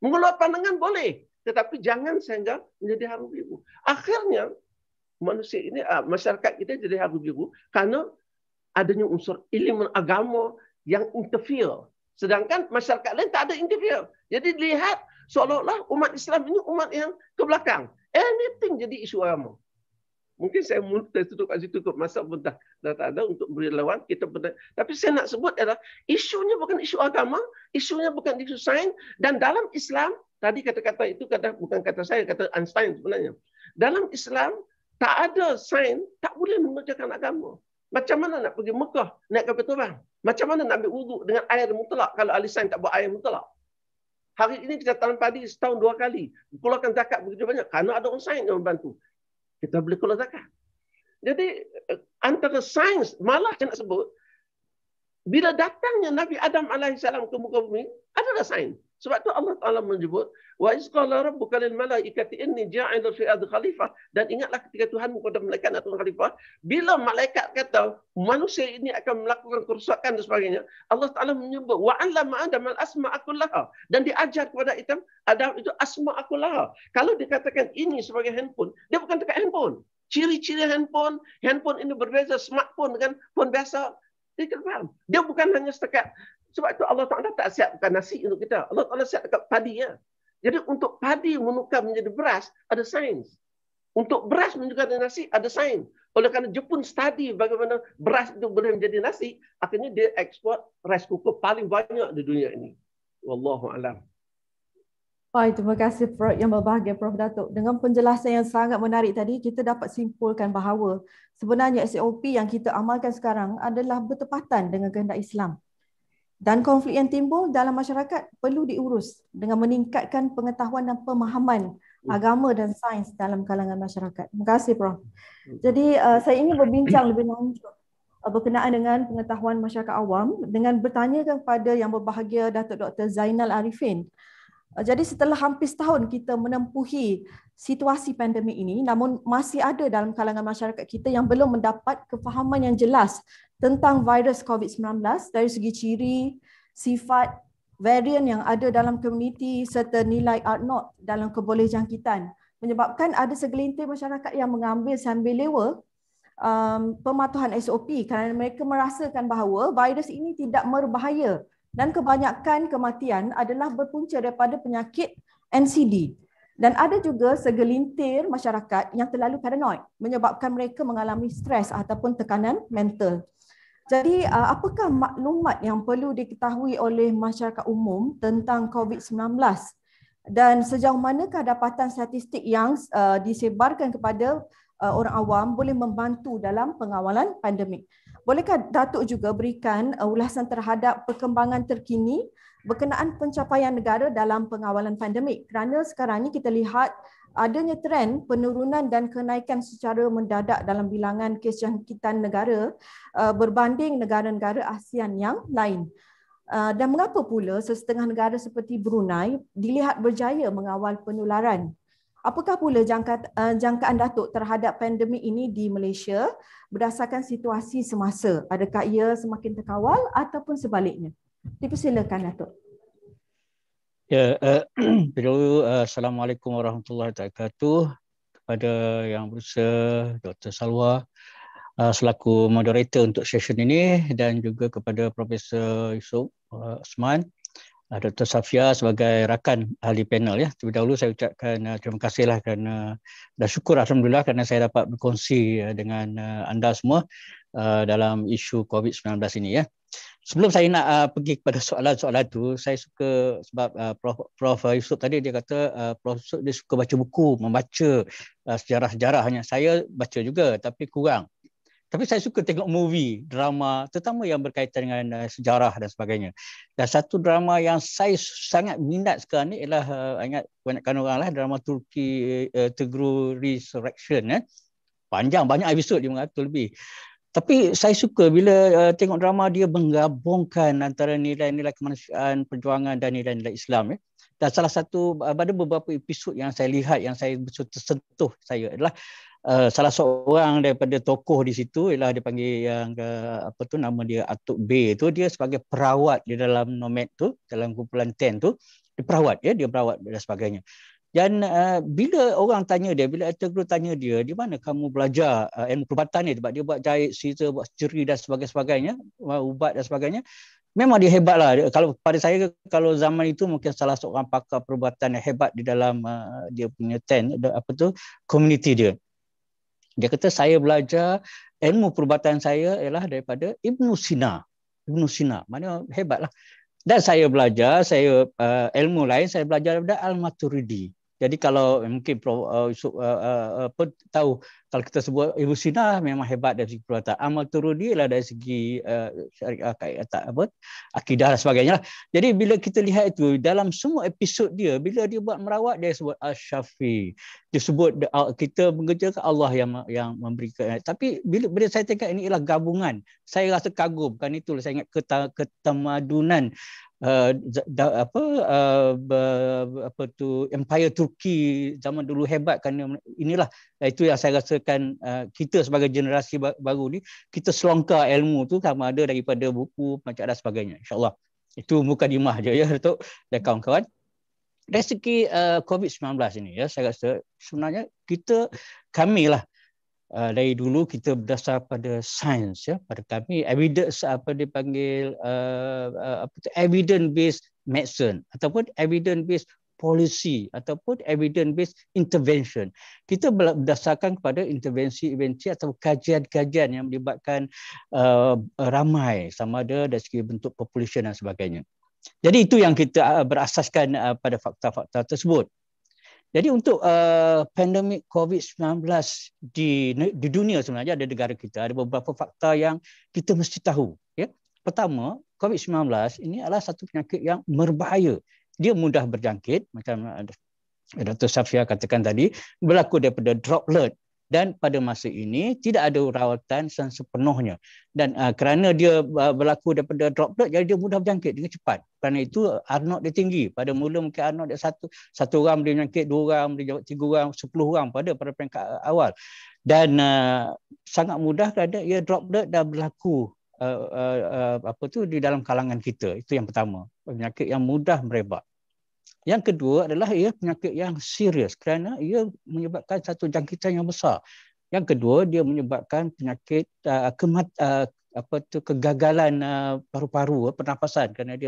Mengeluarkan pandangan boleh, tetapi jangan sehingga menjadi haru biru. Akhirnya manusia ini ah, masyarakat kita jadi haru biru karena adanya unsur ilmu agama yang interfere. Sedangkan masyarakat lain tak ada interfere. Jadi dilihat seolah-olah umat Islam ini umat yang ke belakang. Anything jadi isu agama. Mungkin saya muntah tutup kat situ tutup masa pun dah, dah tak ada untuk beri lawan kita pun tak, tapi saya nak sebut adalah isunya bukan isu agama, isunya bukan isu sains dan dalam Islam tadi kata-kata itu kata bukan kata saya kata Einstein sebenarnya. Dalam Islam tak ada sains tak boleh mengajarkan agama. Macam mana nak pergi Mekah naik kapal terbang? Macam mana nak ambil wuduk dengan air mutlak kalau ahli sains tak buat air mutlak? Hari ini kita tanam padi setahun dua kali. Keluarkan zakat begitu banyak. Kerana ada orang sains yang membantu kita boleh keluar zakat. Jadi eh, antara sains malah saya nak sebut bila datangnya Nabi Adam alaihissalam ke muka bumi adalah sains. Sebab tu Allah Taala menyebut wa iz qala rabbuka lil malaikati inni ja'ilu fi adhi khalifah dan ingatlah ketika Tuhan kepada malaikat atau khalifah bila malaikat kata manusia ini akan melakukan kerusakan dan sebagainya Allah Taala menyebut wa 'allama Adam al asma akullaha dan diajar kepada Adam Adam itu asma akullaha kalau dikatakan ini sebagai handphone dia bukan dekat handphone ciri-ciri handphone handphone ini berbeza smartphone dengan phone biasa dia Dia bukan hanya setakat sebab itu Allah Ta'ala tak siapkan nasi untuk kita. Allah Ta'ala siap dekat padi. Ya. Jadi untuk padi menukar menjadi beras, ada sains. Untuk beras menukar menjadi nasi, ada sains. Oleh kerana Jepun study bagaimana beras itu boleh menjadi nasi, akhirnya dia ekspor rice cooker paling banyak di dunia ini. Wallahu a'lam. Baik, terima kasih Prof yang berbahagia Prof Datuk. Dengan penjelasan yang sangat menarik tadi, kita dapat simpulkan bahawa sebenarnya SOP yang kita amalkan sekarang adalah bertepatan dengan kehendak Islam dan konflik yang timbul dalam masyarakat perlu diurus dengan meningkatkan pengetahuan dan pemahaman hmm. agama dan sains dalam kalangan masyarakat. Terima kasih Prof. Jadi uh, saya ingin berbincang lebih lanjut uh, berkenaan dengan pengetahuan masyarakat awam dengan bertanya kepada yang berbahagia Datuk Dr. Zainal Arifin. Uh, jadi setelah hampir setahun kita menempuhi situasi pandemik ini namun masih ada dalam kalangan masyarakat kita yang belum mendapat kefahaman yang jelas tentang virus COVID-19 dari segi ciri, sifat, varian yang ada dalam komuniti serta nilai R0 dalam kebolehjangkitan menyebabkan ada segelintir masyarakat yang mengambil sambil lewa um, pematuhan SOP kerana mereka merasakan bahawa virus ini tidak berbahaya dan kebanyakan kematian adalah berpunca daripada penyakit NCD dan ada juga segelintir masyarakat yang terlalu paranoid menyebabkan mereka mengalami stres ataupun tekanan mental. Jadi uh, apakah maklumat yang perlu diketahui oleh masyarakat umum tentang COVID-19 dan sejauh manakah dapatan statistik yang uh, disebarkan kepada uh, orang awam boleh membantu dalam pengawalan pandemik? Bolehkah Datuk juga berikan ulasan terhadap perkembangan terkini berkenaan pencapaian negara dalam pengawalan pandemik kerana sekarang ini kita lihat adanya trend penurunan dan kenaikan secara mendadak dalam bilangan kes jangkitan negara uh, berbanding negara-negara ASEAN yang lain. Uh, dan mengapa pula sesetengah negara seperti Brunei dilihat berjaya mengawal penularan? Apakah pula jangka, uh, jangkaan Datuk terhadap pandemik ini di Malaysia berdasarkan situasi semasa? Adakah ia semakin terkawal ataupun sebaliknya? Dipersilakan Datuk. Ya, eh uh, uh, assalamualaikum warahmatullahi wabarakatuh kepada yang berusaha Dr. Salwa uh, selaku moderator untuk session ini dan juga kepada Profesor Yusuf eh, Osman uh, Dr. Safia sebagai rakan ahli panel ya. Terlebih dahulu saya ucapkan terima kasihlah kerana dan syukur alhamdulillah kerana saya dapat berkongsi dengan anda semua dalam isu COVID-19 ini ya sebelum saya nak uh, pergi kepada soalan-soalan tu saya suka sebab uh, prof prof uh, Yusuf tadi dia kata uh, prof Yusuf dia suka baca buku membaca uh, sejarah-sejarahnya saya baca juga tapi kurang tapi saya suka tengok movie drama terutama yang berkaitan dengan uh, sejarah dan sebagainya dan satu drama yang saya sangat minat sekarang ni ialah uh, ingat banyakkan oranglah drama Turki uh, Tegru Resurrection eh panjang banyak episod 500 lebih tapi saya suka bila uh, tengok drama dia menggabungkan antara nilai-nilai kemanusiaan, perjuangan dan nilai-nilai Islam ya. Dan salah satu pada eh, beberapa episod yang saya lihat yang saya betul tersentuh saya adalah uh, salah seorang daripada tokoh di situ ialah dipanggil yang uh, apa tu nama dia Atuk B itu dia sebagai perawat di dalam nomad tu dalam kumpulan ten tu dia perawat ya dia perawat dan sebagainya. Dan uh, bila orang tanya dia, bila actor guru tanya dia, di mana kamu belajar uh, ilmu perubatan ni? Sebab dia buat jahit, sihir, buat ceri dan sebagainya, ubat dan sebagainya. Memang dia hebat lah. Kalau pada saya, kalau zaman itu mungkin salah seorang pakar perubatan yang hebat di dalam uh, dia punya ten, apa tu, community dia. Dia kata, saya belajar ilmu perubatan saya ialah daripada Ibn Sina. Ibn Sina, mana hebat lah. Dan saya belajar saya uh, ilmu lain saya belajar daripada Al-Maturidi. Jadi kalau eh, mungkin uh, uh, uh, apa, tahu kalau kita sebut Ibu Sina memang hebat dari segi perbuatan. Amal turun dia lah dari segi uh, tak, apa, akidah dan sebagainya. Lah. Jadi bila kita lihat itu, dalam semua episod dia, bila dia buat merawat, dia sebut Al-Shafi. Dia sebut ah, kita mengerjakan Allah yang yang memberikan. Tapi bila, bila saya tengok ini ialah gabungan. Saya rasa kagum. Kan itu saya ingat ketemadunan uh, apa uh, apa tu empire turki zaman dulu hebat kan. inilah uh, itu yang saya rasakan uh, kita sebagai generasi baru ni kita selongkar ilmu tu sama ada daripada buku macam ada sebagainya insyaallah itu mukadimah je ya Datuk dan hmm. kawan-kawan dari segi uh, COVID-19 ini ya saya rasa sebenarnya kita kami lah uh, dari dulu kita berdasar pada sains ya pada kami evidence apa dipanggil uh, eh, eh, uh, evidence based medicine ataupun evidence based policy ataupun evidence based intervention kita berdasarkan kepada intervensi intervensi atau kajian-kajian yang melibatkan uh, ramai sama ada dari segi bentuk population dan sebagainya jadi itu yang kita berasaskan pada fakta-fakta tersebut. Jadi untuk uh, pandemik COVID-19 di, di dunia sebenarnya ada negara kita ada beberapa fakta yang kita mesti tahu. Ya. Pertama, COVID-19 ini adalah satu penyakit yang berbahaya. Dia mudah berjangkit macam Dr. Safia katakan tadi berlaku daripada droplet dan pada masa ini tidak ada rawatan sepenuhnya dan uh, kerana dia uh, berlaku daripada droplet jadi dia mudah berjangkit dengan cepat kerana itu R0 dia tinggi pada mula mungkin R0 dia satu satu orang boleh menjangkit dua orang boleh jangkit tiga orang sepuluh orang pada pada peringkat awal dan uh, sangat mudah kerana ia droplet dah berlaku uh, uh, uh, apa tu di dalam kalangan kita itu yang pertama penyakit yang mudah merebak yang kedua adalah ia penyakit yang serius kerana ia menyebabkan satu jangkitan yang besar. Yang kedua dia menyebabkan penyakit uh, kemat uh, apa tu kegagalan uh, paru-paru uh, pernafasan kerana dia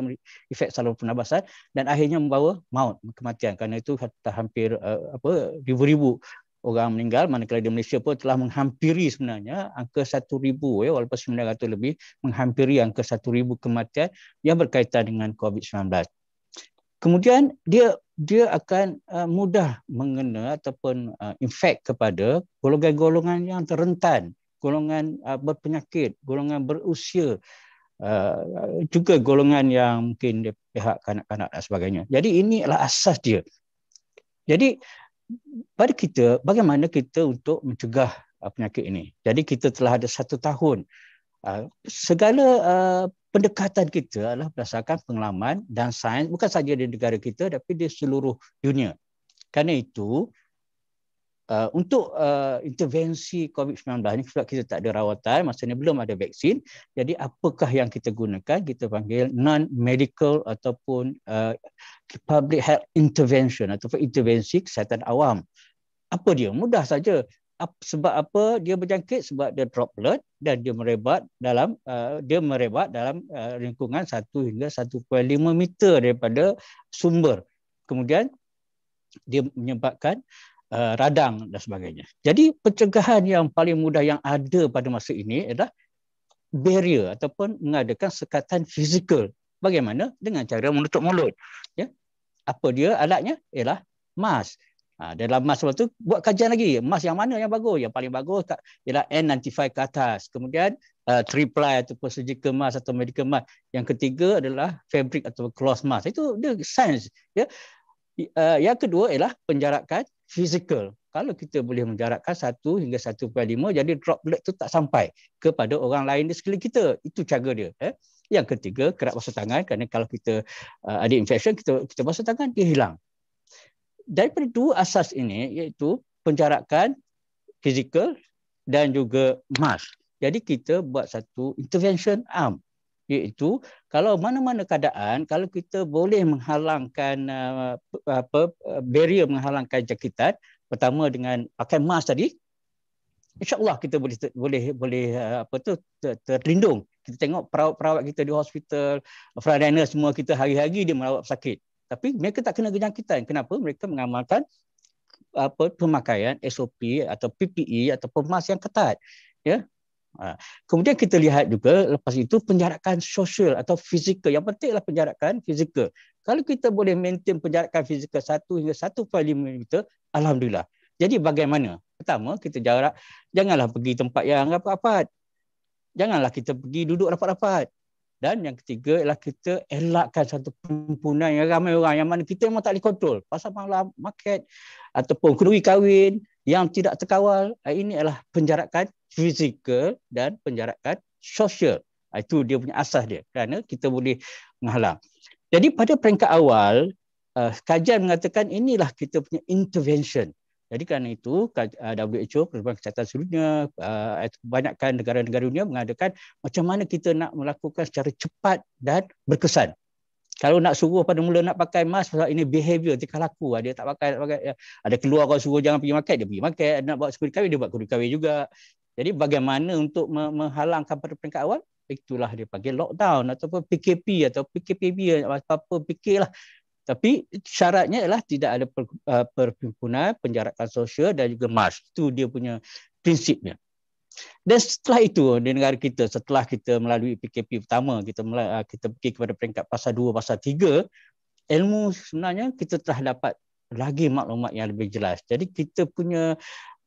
efek saluran pernafasan dan akhirnya membawa maut kematian kerana itu hampir uh, apa ribu-ribu orang meninggal manakala di Malaysia pun telah menghampiri sebenarnya angka 1000 ya walaupun 900 lebih menghampiri angka 1000 kematian yang berkaitan dengan COVID-19 kemudian dia dia akan uh, mudah mengena ataupun uh, infect kepada golongan-golongan yang terentan, golongan uh, berpenyakit, golongan berusia, uh, juga golongan yang mungkin dia pihak kanak-kanak dan sebagainya. Jadi ini adalah asas dia. Jadi pada kita bagaimana kita untuk mencegah uh, penyakit ini? Jadi kita telah ada satu tahun uh, segala uh, pendekatan kita adalah berdasarkan pengalaman dan sains bukan saja di negara kita tapi di seluruh dunia. Karena itu uh, untuk uh, intervensi COVID-19 ini sebab kita tak ada rawatan, maksudnya belum ada vaksin, jadi apakah yang kita gunakan? Kita panggil non-medical ataupun uh, public health intervention ataupun intervensi kesihatan awam. Apa dia? Mudah saja sebab apa dia berjangkit sebab dia droplet dan dia merebat dalam uh, dia merebat dalam uh, lingkungan 1 hingga 1.5 meter daripada sumber kemudian dia menyebabkan uh, radang dan sebagainya jadi pencegahan yang paling mudah yang ada pada masa ini adalah barrier ataupun mengadakan sekatan fizikal bagaimana dengan cara menutup mulut ya apa dia alatnya ialah mask Ha, dalam mas sebab tu buat kajian lagi mas yang mana yang bagus yang paling bagus tak ialah N95 ke atas kemudian uh, triply ataupun surgical mask atau medical mask yang ketiga adalah fabric atau cloth mask itu dia science. ya uh, yang kedua ialah penjarakan fizikal kalau kita boleh menjarakkan 1 hingga 1.5 jadi droplet tu tak sampai kepada orang lain di sekeliling kita itu cara dia eh. yang ketiga kerap basuh tangan kerana kalau kita uh, ada infection kita kita basuh tangan dia hilang daripada dua asas ini iaitu penjarakan fizikal dan juga mask. Jadi kita buat satu intervention arm iaitu kalau mana-mana keadaan kalau kita boleh menghalangkan uh, apa uh, barrier menghalangkan jangkitan pertama dengan pakai mask tadi insyaallah kita boleh boleh boleh uh, apa tu ter, terlindung kita tengok perawat-perawat kita di hospital frontliner semua kita hari-hari dia merawat pesakit tapi mereka tak kena kejangkitan kenapa mereka mengamalkan apa pemakaian SOP atau PPE atau pemas yang ketat ya ha. kemudian kita lihat juga lepas itu penjarakan sosial atau fizikal yang pentinglah penjarakan fizikal kalau kita boleh maintain penjarakan fizikal 1 hingga 1.5 meter alhamdulillah jadi bagaimana pertama kita jarak janganlah pergi tempat yang apa-apa janganlah kita pergi duduk rapat-rapat dan yang ketiga ialah kita elakkan satu perhimpunan yang ramai orang yang mana kita memang tak boleh kontrol. Pasal malam, market ataupun kenduri kahwin yang tidak terkawal. Eh, ini adalah penjarakan fizikal dan penjarakan sosial. Ah, itu dia punya asas dia kerana kita boleh menghalang. Jadi pada peringkat awal, eh, kajian mengatakan inilah kita punya intervention. Jadi kerana itu uh, WHO kerajaan kesihatan seluruhnya banyakkan negara-negara dunia mengadakan macam mana kita nak melakukan secara cepat dan berkesan. Kalau nak suruh pada mula nak pakai mask pasal ini behavior tingkah laku ah, dia tak pakai tak pakai ya. ada keluar orang suruh jangan pergi makan dia pergi makan nak buat kuri kawin dia buat kuri kawin juga. Jadi bagaimana untuk menghalangkan pada peringkat awal itulah dia panggil lockdown ataupun PKP atau PKPB apa-apa fikirlah tapi syaratnya ialah tidak ada per, uh, perhimpunan, penjarakan sosial dan juga mas. Itu dia punya prinsipnya. Dan setelah itu di negara kita, setelah kita melalui PKP pertama, kita mulai, uh, kita pergi kepada peringkat pasal 2, pasal 3, ilmu sebenarnya kita telah dapat lagi maklumat yang lebih jelas. Jadi kita punya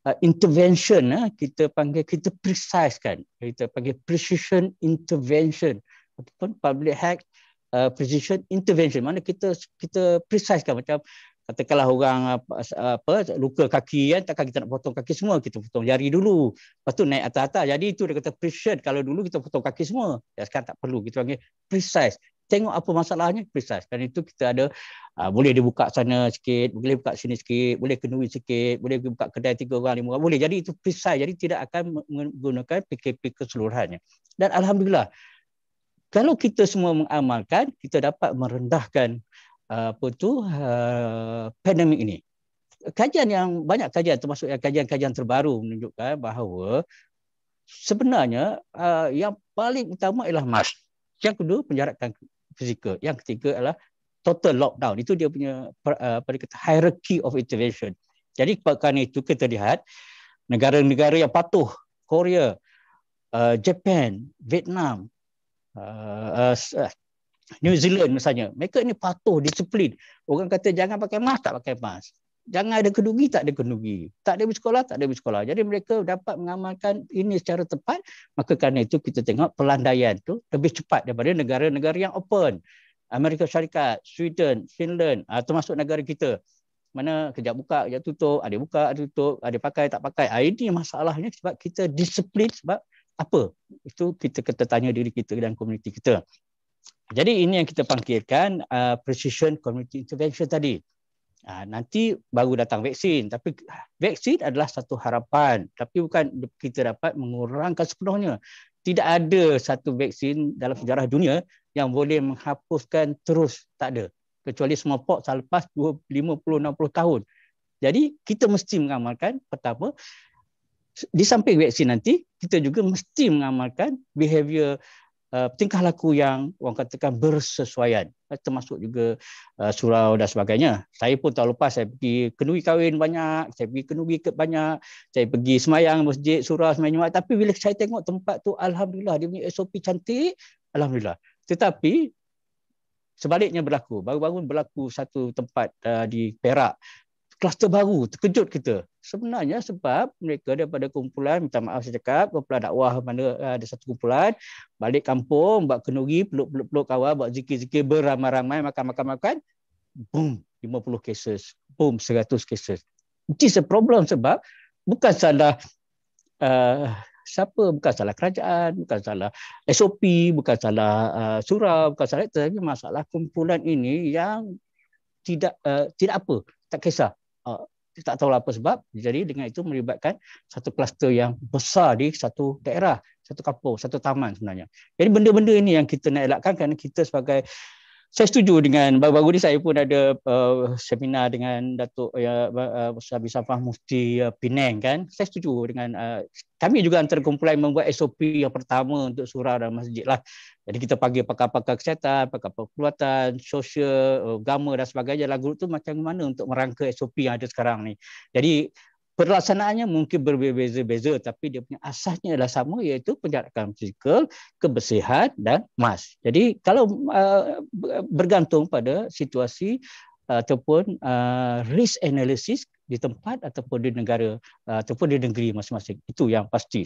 uh, intervention, uh, kita panggil, kita precise kan. Kita panggil precision intervention ataupun public health Uh, precision intervention mana kita kita precisekan macam katakanlah orang apa, uh, uh, apa luka kaki kan takkan kita nak potong kaki semua kita potong jari dulu lepas tu naik atas-atas jadi itu dia kata precision kalau dulu kita potong kaki semua ya sekarang tak perlu kita panggil precise tengok apa masalahnya precise kan itu kita ada aa, boleh dibuka sana sikit boleh buka sini sikit boleh kenduri sikit boleh buka kedai tiga orang lima orang boleh jadi itu precise jadi tidak akan menggunakan PKP keseluruhannya dan alhamdulillah kalau kita semua mengamalkan kita dapat merendahkan uh, apa tu uh, pandemik ini kajian yang banyak kajian termasuk kajian-kajian terbaru menunjukkan bahawa sebenarnya uh, yang paling utama ialah mas, yang kedua penjarakan fizikal yang ketiga ialah total lockdown itu dia punya apa dia kata hierarchy of intervention jadi kerana itu kita lihat negara-negara yang patuh Korea Japan, Vietnam, Uh, uh, uh, New Zealand misalnya, mereka ni patuh, disiplin. Orang kata jangan pakai mask, tak pakai mask. Jangan ada kedugi, tak ada kedugi. Tak ada bersekolah, tak ada bersekolah. Jadi mereka dapat mengamalkan ini secara tepat. Maka kerana itu kita tengok pelandaian tu lebih cepat daripada negara-negara yang open. Amerika Syarikat, Sweden, Finland, uh, termasuk negara kita. Mana kerja buka, kerja tutup, ada buka, ada tutup, ada pakai, tak pakai. Ah, ini masalahnya sebab kita disiplin, sebab apa? Itu kita kata tanya diri kita dan komuniti kita. Jadi ini yang kita panggilkan uh, precision community intervention tadi. Uh, nanti baru datang vaksin. Tapi vaksin adalah satu harapan. Tapi bukan kita dapat mengurangkan sepenuhnya. Tidak ada satu vaksin dalam sejarah dunia yang boleh menghapuskan terus. Tak ada. Kecuali smallpox selepas 50-60 tahun. Jadi kita mesti mengamalkan pertama di samping vaksin nanti kita juga mesti mengamalkan behavior uh, tingkah laku yang orang katakan bersesuaian eh, termasuk juga uh, surau dan sebagainya. Saya pun tahun lepas saya pergi kenduri kahwin banyak, saya pergi kenduri ke banyak, saya pergi semayang masjid surau semayang Jumat. tapi bila saya tengok tempat tu alhamdulillah dia punya SOP cantik, alhamdulillah. Tetapi sebaliknya berlaku. Baru-baru berlaku satu tempat uh, di Perak kluster baru terkejut kita sebenarnya sebab mereka daripada kumpulan minta maaf saya cakap kumpulan dakwah mana eh, ada satu kumpulan balik kampung buat kenduri peluk-peluk kawan buat zikir-zikir beramai-ramai makan-makan-makan boom 50 cases boom 100 cases which is a problem sebab bukan salah uh, siapa bukan salah kerajaan bukan salah SOP bukan salah uh, surau bukan salah tetapi masalah kumpulan ini yang tidak uh, tidak apa tak kisah uh, tak tahu lah apa sebab jadi dengan itu melibatkan satu kluster yang besar di satu daerah satu kampung satu taman sebenarnya jadi benda-benda ini yang kita nak elakkan kerana kita sebagai saya setuju dengan baru-baru ni saya pun ada uh, seminar dengan Datuk ya uh, uh, Safah Mufti uh, Penang kan. Saya setuju dengan uh, kami juga antara kumpulan membuat SOP yang pertama untuk surau dalam masjid lah. Jadi kita panggil pakar-pakar kesihatan, pakar perkhidmatan, sosial, uh, agama uh, dan sebagainya lah guru tu macam mana untuk merangka SOP yang ada sekarang ni. Jadi Perlaksanaannya mungkin berbeza-beza tapi dia punya asasnya adalah sama iaitu penjagaan fizikal, kebersihan dan mas. Jadi kalau uh, bergantung pada situasi uh, ataupun uh, risk analysis di tempat ataupun di negara uh, ataupun di negeri masing-masing. Itu yang pasti.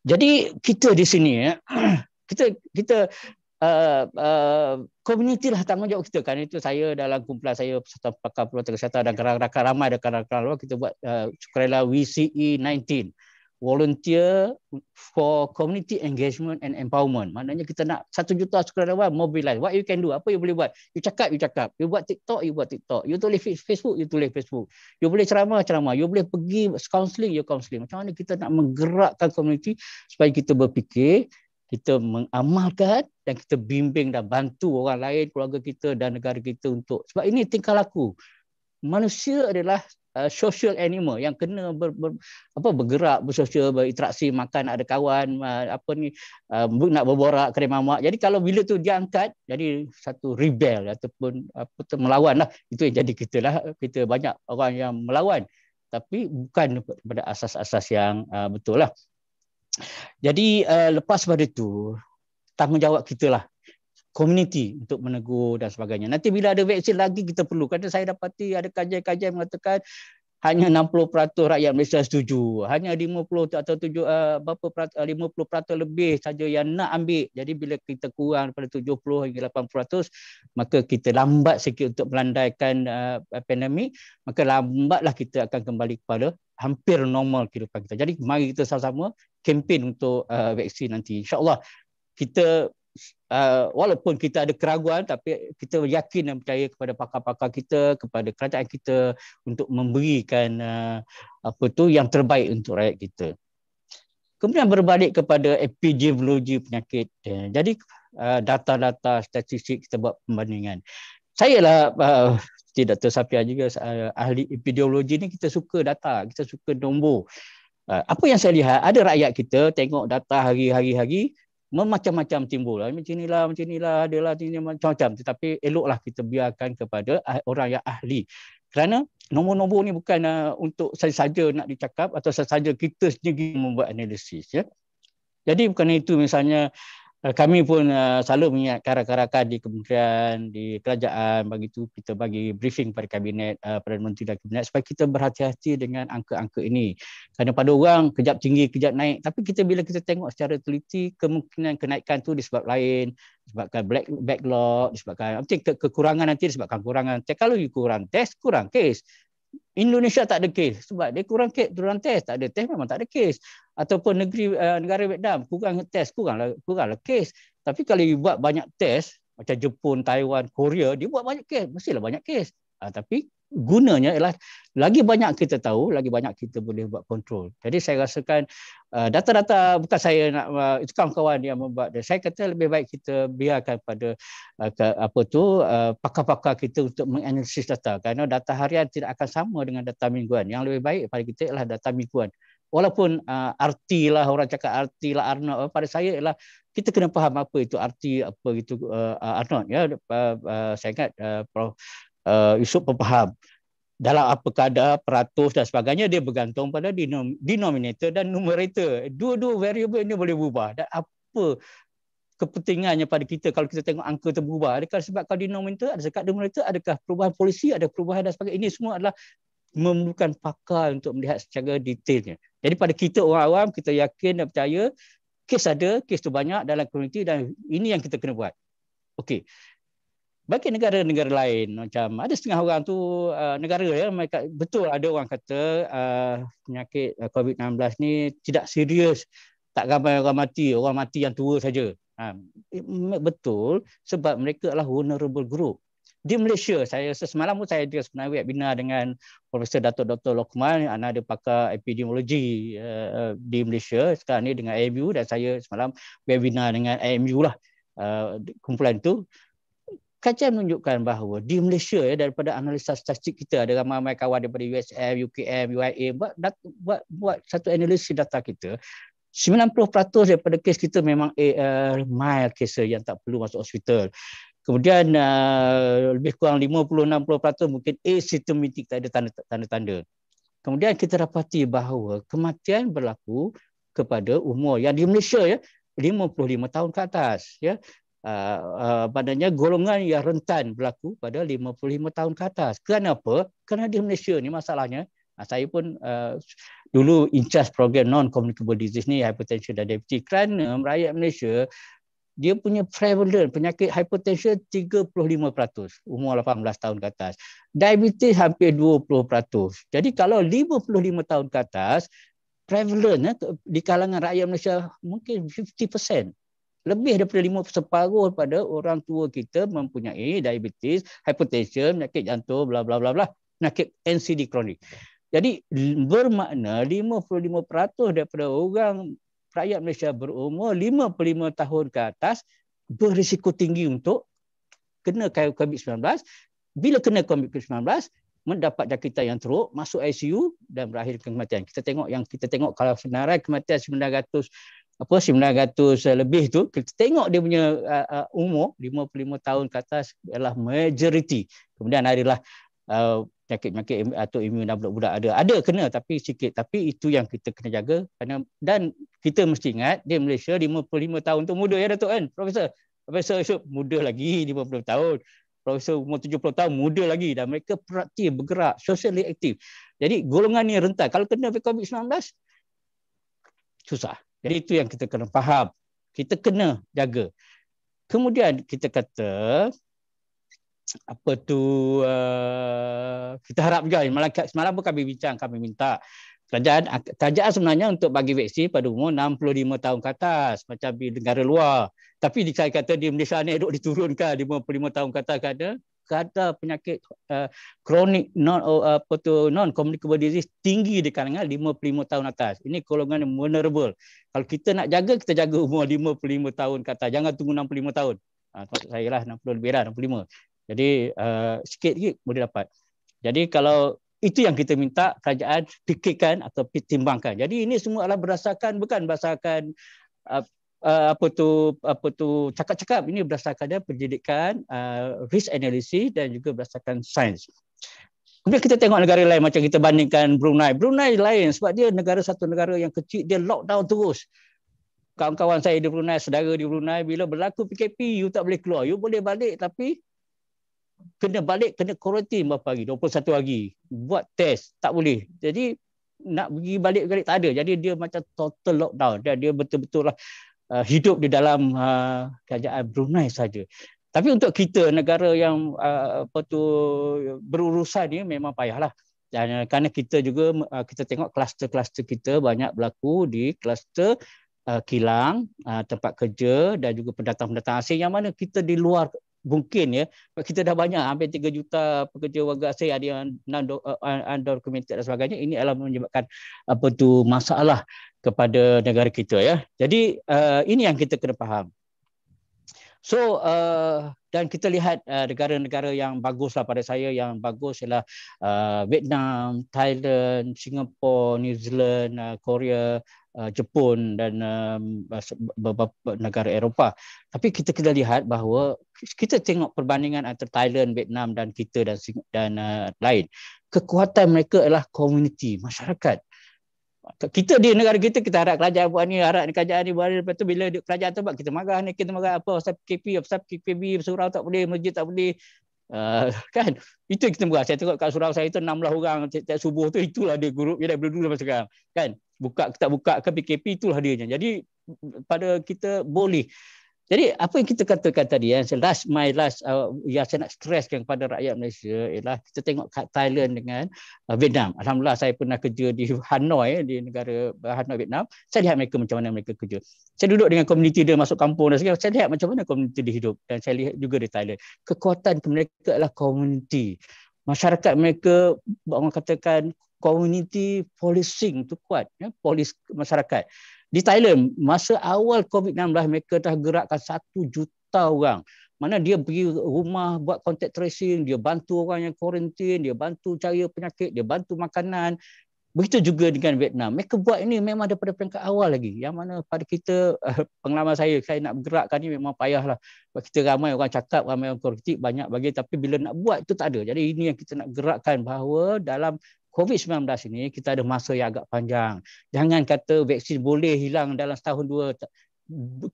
Jadi kita di sini ya kita kita Uh, uh, community lah tanggungjawab kita kan itu saya dalam kumpulan saya persatuan pakar perubatan kesihatan dan rakan-rakan ramai dan rakan-rakan luar kita buat uh, sukarela WCE 19 volunteer for community engagement and empowerment maknanya kita nak satu juta sukarelawan mobilize what you can do apa you boleh buat you cakap you cakap you buat tiktok you buat tiktok you tulis facebook you tulis facebook you boleh ceramah ceramah you boleh pergi counseling you counseling macam mana kita nak menggerakkan community supaya kita berfikir kita mengamalkan dan kita bimbing dan bantu orang lain, keluarga kita dan negara kita untuk. Sebab ini tingkah laku. Manusia adalah uh, social animal yang kena ber, ber, apa bergerak, bersosial, berinteraksi, makan, ada kawan, uh, apa ni, uh, nak berborak, kena mamak. Jadi kalau bila tu diangkat, jadi satu rebel ataupun apa tu, melawan lah. Itu yang jadi kita lah. Kita banyak orang yang melawan. Tapi bukan pada asas-asas yang betul lah. Jadi uh, lepas pada itu tanggungjawab kita lah community untuk menegur dan sebagainya. Nanti bila ada vaksin lagi kita perlu. Kata saya dapati ada kajian-kajian mengatakan hanya 60% rakyat Malaysia setuju. Hanya 50 atau 7 uh, berapa eh, peratus, 50% lebih saja yang nak ambil. Jadi bila kita kurang daripada 70 hingga 80% maka kita lambat sikit untuk melandaikan uh, pandemik, maka lambatlah kita akan kembali kepada hampir normal kehidupan kita. Jadi mari kita sama-sama kempen untuk uh, vaksin nanti. InsyaAllah kita uh, walaupun kita ada keraguan tapi kita yakin dan percaya kepada pakar-pakar kita kepada kerajaan kita untuk memberikan uh, apa tu yang terbaik untuk rakyat kita kemudian berbalik kepada epidemiologi penyakit eh, jadi uh, data-data statistik kita buat perbandingan saya lah uh, Dr. Safia juga uh, ahli epidemiologi ni kita suka data, kita suka nombor. Uh, apa yang saya lihat, ada rakyat kita tengok data hari-hari-hari Memacam-macam timbul. Ah, macam inilah, macam inilah, adalah, macam-macam. Tetapi eloklah kita biarkan kepada ah, orang yang ahli. Kerana nombor-nombor ni bukan uh, untuk saya saja nak dicakap atau saya saja kita sendiri membuat analisis. Ya. Jadi bukan itu misalnya Eh, kami pun uh, selalu mengingatkan rakan-rakan di kementerian, di kerajaan begitu kita bagi briefing kepada kabinet uh, eh, Perdana Menteri dan kabinet supaya kita berhati-hati dengan angka-angka ini. Kerana pada orang kejap tinggi kejap naik tapi kita bila kita tengok secara teliti kemungkinan kenaikan tu disebab lain disebabkan black backlog disebabkan ke- kekurangan nanti disebabkan kekurangan. Kalau kurang test, kurang case. Indonesia tak ada kes sebab dia kurang kes, kurang test, tak ada test memang tak ada kes. Ataupun negeri uh, negara Vietnam kurang test, kurang kuranglah kes. Tapi kalau you buat banyak test macam Jepun, Taiwan, Korea, dia buat banyak kes, mestilah banyak kes. Uh, tapi gunanya ialah lagi banyak kita tahu, lagi banyak kita boleh buat kontrol. Jadi saya rasakan uh, data-data bukan saya nak uh, itu kawan-kawan yang membuat. Dia. Saya kata lebih baik kita biarkan pada uh, ke, apa tu uh, pakar-pakar kita untuk menganalisis data. Karena data harian tidak akan sama dengan data mingguan. Yang lebih baik pada kita ialah data mingguan. Walaupun uh, arti lah orang cakap arti lah Arnold pada saya ialah kita kena faham apa itu arti apa itu uh, uh, Arnold ya uh, uh, saya ingat uh, Prof uh, Yusuf pun dalam apa kadar peratus dan sebagainya dia bergantung pada denom- denominator dan numerator dua-dua variable ini boleh berubah dan apa kepentingannya pada kita kalau kita tengok angka itu berubah adakah sebab kalau denominator ada sebab numerator adakah perubahan polisi ada perubahan dan sebagainya ini semua adalah memerlukan pakar untuk melihat secara detailnya jadi pada kita orang awam kita yakin dan percaya kes ada kes tu banyak dalam komuniti dan ini yang kita kena buat okey bagi negara-negara lain macam ada setengah orang tu uh, negara ya mereka betul ada orang kata uh, penyakit uh, COVID-19 ni tidak serius tak ramai orang mati orang mati yang tua saja ha, betul sebab mereka adalah vulnerable group di Malaysia saya semalam pun saya dia sebenarnya webinar dengan Profesor Datuk Dr Lokman yang ada pakar epidemiologi uh, uh di Malaysia sekarang ni dengan AMU dan saya semalam webinar dengan AMU lah uh, kumpulan tu kajian menunjukkan bahawa di Malaysia ya daripada analisa statistik kita ada ramai-ramai kawan daripada USM, UKM, UIA buat dat- buat buat satu analisis data kita 90% daripada kes kita memang AR, eh, mild case yang tak perlu masuk hospital. Kemudian uh, lebih kurang 50-60% mungkin asymptomatic tak ada tanda-tanda. Kemudian kita dapati bahawa kematian berlaku kepada umur yang di Malaysia ya 55 tahun ke atas ya Uh, uh, maknanya golongan yang rentan berlaku pada 55 tahun ke atas. Kenapa? Kerana di Malaysia ni masalahnya, uh, saya pun dulu in charge program non-communicable disease ni, hypertension dan diabetes. Kerana rakyat Malaysia, dia punya prevalent penyakit hypertension 35% umur 18 tahun ke atas. Diabetes hampir 20%. Jadi kalau 55 tahun ke atas, prevalent eh, di kalangan rakyat Malaysia mungkin lebih daripada lima separuh pada orang tua kita mempunyai diabetes, hypertension, penyakit jantung, bla bla bla bla, penyakit NCD kronik. Jadi bermakna 55% daripada orang rakyat Malaysia berumur 55 tahun ke atas berisiko tinggi untuk kena COVID-19. Bila kena COVID-19, mendapat jangkitan yang teruk, masuk ICU dan berakhir kematian. Kita tengok yang kita tengok kalau senarai kematian apa 900 lebih tu kita tengok dia punya uh, umur 55 tahun ke atas ialah majority kemudian adalah penyakit-penyakit uh, atau imun budak-budak ada ada kena tapi sikit tapi itu yang kita kena jaga kerana dan kita mesti ingat dia Malaysia 55 tahun tu muda ya Datuk kan profesor profesor Yusuf muda lagi 50 tahun profesor umur 70 tahun muda lagi dan mereka proaktif bergerak socially active jadi golongan ni rentan kalau kena COVID-19 susah jadi itu yang kita kena faham. Kita kena jaga. Kemudian kita kata apa tu uh, kita harap juga malam semalam pun kami bincang kami minta kerajaan kerajaan sebenarnya untuk bagi vaksin pada umur 65 tahun ke atas macam di negara luar tapi dikatakan di Malaysia ni dok diturunkan 55 tahun ke atas kerana Kata penyakit uh, kronik non uh, apa tu non communicable disease tinggi di kalangan 55 tahun atas. Ini golongan yang vulnerable. Kalau kita nak jaga kita jaga umur 55 tahun kata jangan tunggu 65 tahun. Ah uh, saya lah 60 lebih dah 65. Jadi uh, sikit lagi boleh dapat. Jadi kalau itu yang kita minta kerajaan fikirkan atau pertimbangkan. Jadi ini semua adalah berdasarkan bukan berdasarkan uh, uh, apa tu apa tu cakap-cakap ini berdasarkan uh, pendidikan uh, risk analysis dan juga berdasarkan sains. Kemudian kita tengok negara lain macam kita bandingkan Brunei. Brunei lain sebab dia negara satu negara yang kecil dia lockdown terus. Kawan-kawan saya di Brunei, saudara di Brunei bila berlaku PKP you tak boleh keluar. You boleh balik tapi kena balik kena kuarantin berapa hari? 21 hari. Buat test tak boleh. Jadi nak pergi balik balik tak ada. Jadi dia macam total lockdown. Dia dia betul-betul lah uh, hidup di dalam uh, kerajaan Brunei saja. Tapi untuk kita negara yang uh, apa tu berurusan ni memang payahlah. Dan uh, kerana kita juga uh, kita tengok kluster-kluster kita banyak berlaku di kluster uh, kilang, uh, tempat kerja dan juga pendatang-pendatang asing yang mana kita di luar mungkin ya kita dah banyak hampir 3 juta pekerja warga asing ada yang eh, undocumented dan sebagainya ini adalah menyebabkan apa tu masalah kepada negara kita ya. Jadi uh, ini yang kita kena faham. So uh, dan kita lihat uh, negara-negara uh, yang bagus lah pada saya yang bagus ialah uh, Vietnam, Thailand, Singapore, New Zealand, uh, Korea, uh, Jepun dan uh, beberapa negara Eropah. Tapi kita kena lihat bahawa kita tengok perbandingan antara Thailand, Vietnam dan kita dan dan uh, lain. Kekuatan mereka ialah community, masyarakat kita di negara kita kita harap kerajaan buat ni harap ni kerajaan ni buat ni lepas tu bila kerajaan tu buat kita marah ni kita marah apa pasal KP pasal KPB surau tak boleh masjid tak boleh uh, kan itu kita marah saya tengok kat surau saya tu 16 orang setiap subuh tu itulah dia grup dia dulu sampai sekarang kan buka tak buka ke PKP itulah dia jadi pada kita boleh jadi apa yang kita katakan tadi eh, yang last my last uh, yang saya nak stresskan kepada rakyat Malaysia ialah kita tengok kat Thailand dengan uh, Vietnam. Alhamdulillah saya pernah kerja di Hanoi eh, di negara uh, Hanoi Vietnam. Saya lihat mereka macam mana mereka kerja. Saya duduk dengan komuniti dia masuk kampung dan sebagainya. Saya lihat macam mana komuniti dia hidup dan saya lihat juga di Thailand. Kekuatan mereka adalah komuniti. Masyarakat mereka orang katakan community policing tu kuat ya, polis masyarakat di Thailand masa awal COVID-19 mereka dah gerakkan 1 juta orang. Mana dia pergi rumah buat contact tracing, dia bantu orang yang kuarantin, dia bantu cari penyakit, dia bantu makanan. Begitu juga dengan Vietnam. Mereka buat ini memang daripada peringkat awal lagi. Yang mana pada kita, eh, pengalaman saya, saya nak bergerakkan ini memang payah lah kita ramai orang cakap, ramai orang kritik, banyak bagi. Tapi bila nak buat, itu tak ada. Jadi ini yang kita nak gerakkan bahawa dalam COVID-19 ini kita ada masa yang agak panjang. Jangan kata vaksin boleh hilang dalam setahun dua.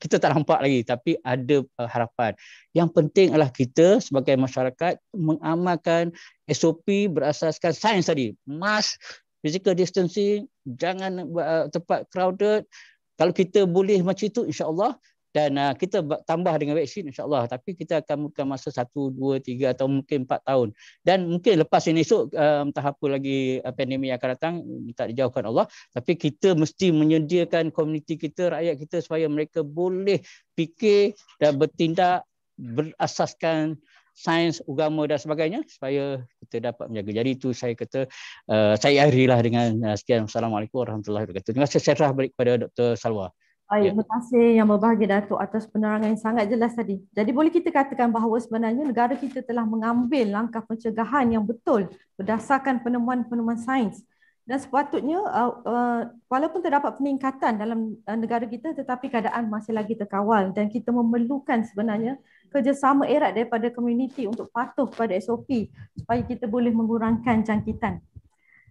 Kita tak nampak lagi tapi ada uh, harapan. Yang penting adalah kita sebagai masyarakat mengamalkan SOP berasaskan sains tadi. Mask, physical distancing, jangan uh, tempat crowded. Kalau kita boleh macam itu insyaallah dan uh, kita tambah dengan vaksin insyaallah tapi kita akan bukan masa 1 2 3 atau mungkin empat tahun dan mungkin lepas ini esok um, entah apa lagi uh, pandemi yang akan datang tak dijauhkan Allah tapi kita mesti menyediakan komuniti kita rakyat kita supaya mereka boleh fikir dan bertindak berasaskan sains, agama dan sebagainya supaya kita dapat menjaga. Jadi itu saya kata uh, saya akhirilah dengan uh, sekian. Assalamualaikum warahmatullahi wabarakatuh. Terima kasih saya balik kepada Dr. Salwa. Baik, ya. terima kasih yang berbahagia Datuk atas penerangan yang sangat jelas tadi. Jadi boleh kita katakan bahawa sebenarnya negara kita telah mengambil langkah pencegahan yang betul berdasarkan penemuan-penemuan sains. Dan sepatutnya uh, uh, walaupun terdapat peningkatan dalam uh, negara kita tetapi keadaan masih lagi terkawal dan kita memerlukan sebenarnya kerjasama erat daripada komuniti untuk patuh pada SOP supaya kita boleh mengurangkan jangkitan.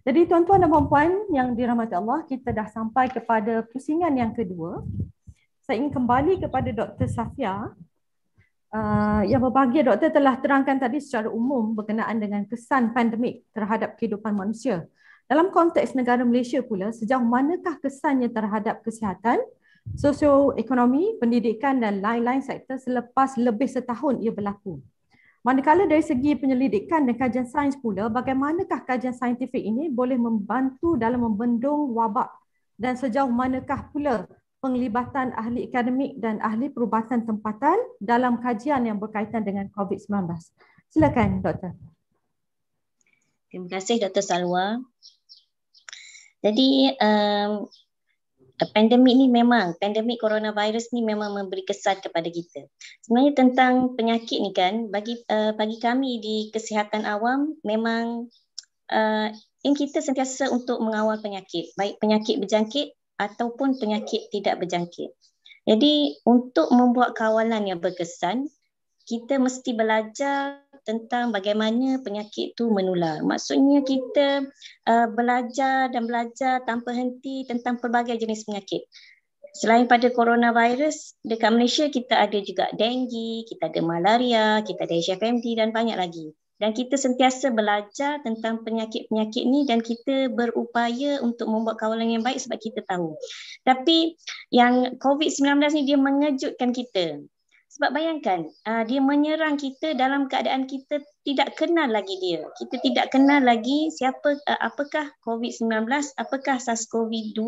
Jadi tuan-tuan dan puan-puan yang dirahmati Allah, kita dah sampai kepada pusingan yang kedua. Saya ingin kembali kepada Dr. Safia. Uh, yang berbahagia doktor telah terangkan tadi secara umum berkenaan dengan kesan pandemik terhadap kehidupan manusia. Dalam konteks negara Malaysia pula, sejauh manakah kesannya terhadap kesihatan, sosioekonomi, pendidikan dan lain-lain sektor selepas lebih setahun ia berlaku? Manakala dari segi penyelidikan dan kajian sains pula, bagaimanakah kajian saintifik ini boleh membantu dalam membendung wabak dan sejauh manakah pula penglibatan ahli akademik dan ahli perubatan tempatan dalam kajian yang berkaitan dengan COVID-19? Silakan, Doktor. Terima kasih, Doktor Salwa. Jadi, um, Eh, pandemik ni memang pandemik coronavirus ni memang memberi kesan kepada kita. Sebenarnya tentang penyakit ni kan bagi uh, bagi kami di kesihatan awam memang uh, yang kita sentiasa untuk mengawal penyakit, baik penyakit berjangkit ataupun penyakit tidak berjangkit. Jadi untuk membuat kawalan yang berkesan, kita mesti belajar tentang bagaimana penyakit itu menular. Maksudnya kita uh, belajar dan belajar tanpa henti tentang pelbagai jenis penyakit. Selain pada coronavirus, dekat Malaysia kita ada juga denggi, kita ada malaria, kita ada HFMD dan banyak lagi. Dan kita sentiasa belajar tentang penyakit-penyakit ni dan kita berupaya untuk membuat kawalan yang baik sebab kita tahu. Tapi yang COVID-19 ni dia mengejutkan kita. Sebab bayangkan uh, dia menyerang kita dalam keadaan kita tidak kenal lagi dia. Kita tidak kenal lagi siapa uh, apakah COVID-19, apakah SARS-CoV-2.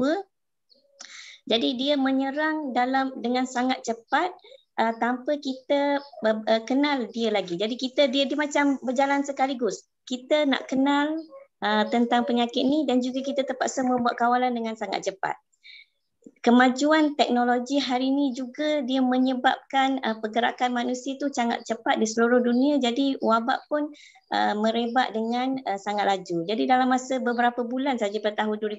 Jadi dia menyerang dalam dengan sangat cepat uh, tanpa kita uh, kenal dia lagi. Jadi kita dia dia macam berjalan sekaligus. Kita nak kenal uh, tentang penyakit ini dan juga kita terpaksa membuat kawalan dengan sangat cepat kemajuan teknologi hari ini juga dia menyebabkan uh, pergerakan manusia itu sangat cepat di seluruh dunia jadi wabak pun uh, merebak dengan uh, sangat laju. Jadi dalam masa beberapa bulan saja pada tahun 2020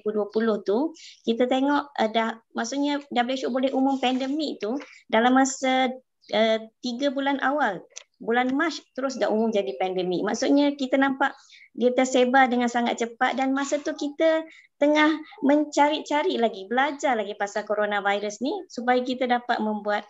tu kita tengok uh, dah maksudnya WHO boleh umum pandemik tu dalam masa uh, tiga bulan awal bulan Mac terus dah umum jadi pandemik. Maksudnya kita nampak dia tersebar dengan sangat cepat dan masa tu kita tengah mencari-cari lagi, belajar lagi pasal coronavirus ni supaya kita dapat membuat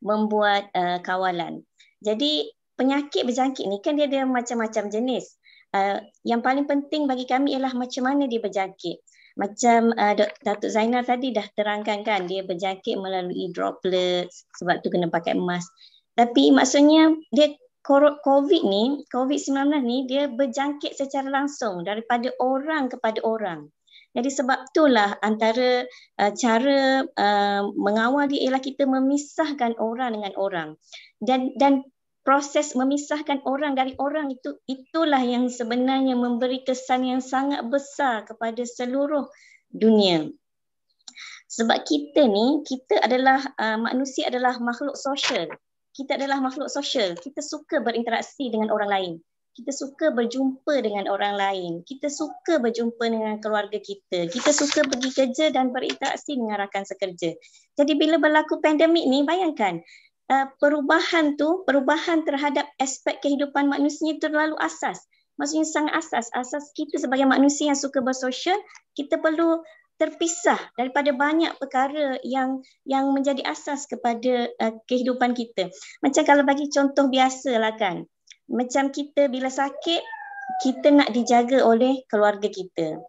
membuat uh, kawalan. Jadi penyakit berjangkit ni kan dia ada macam-macam jenis. Uh, yang paling penting bagi kami ialah macam mana dia berjangkit. Macam uh, Dr. Datuk Zainal tadi dah terangkan kan dia berjangkit melalui droplets sebab tu kena pakai mask. Tapi maksudnya dia COVID ni, COVID-19 ni dia berjangkit secara langsung daripada orang kepada orang. Jadi sebab itulah antara uh, cara uh, mengawal dia ialah kita memisahkan orang dengan orang. Dan dan proses memisahkan orang dari orang itu itulah yang sebenarnya memberi kesan yang sangat besar kepada seluruh dunia. Sebab kita ni, kita adalah uh, manusia adalah makhluk sosial kita adalah makhluk sosial. Kita suka berinteraksi dengan orang lain. Kita suka berjumpa dengan orang lain. Kita suka berjumpa dengan keluarga kita. Kita suka pergi kerja dan berinteraksi dengan rakan sekerja. Jadi bila berlaku pandemik ni, bayangkan uh, perubahan tu, perubahan terhadap aspek kehidupan manusia terlalu asas. Maksudnya sangat asas. Asas kita sebagai manusia yang suka bersosial, kita perlu terpisah daripada banyak perkara yang yang menjadi asas kepada uh, kehidupan kita. Macam kalau bagi contoh biasa lah kan. Macam kita bila sakit, kita nak dijaga oleh keluarga kita.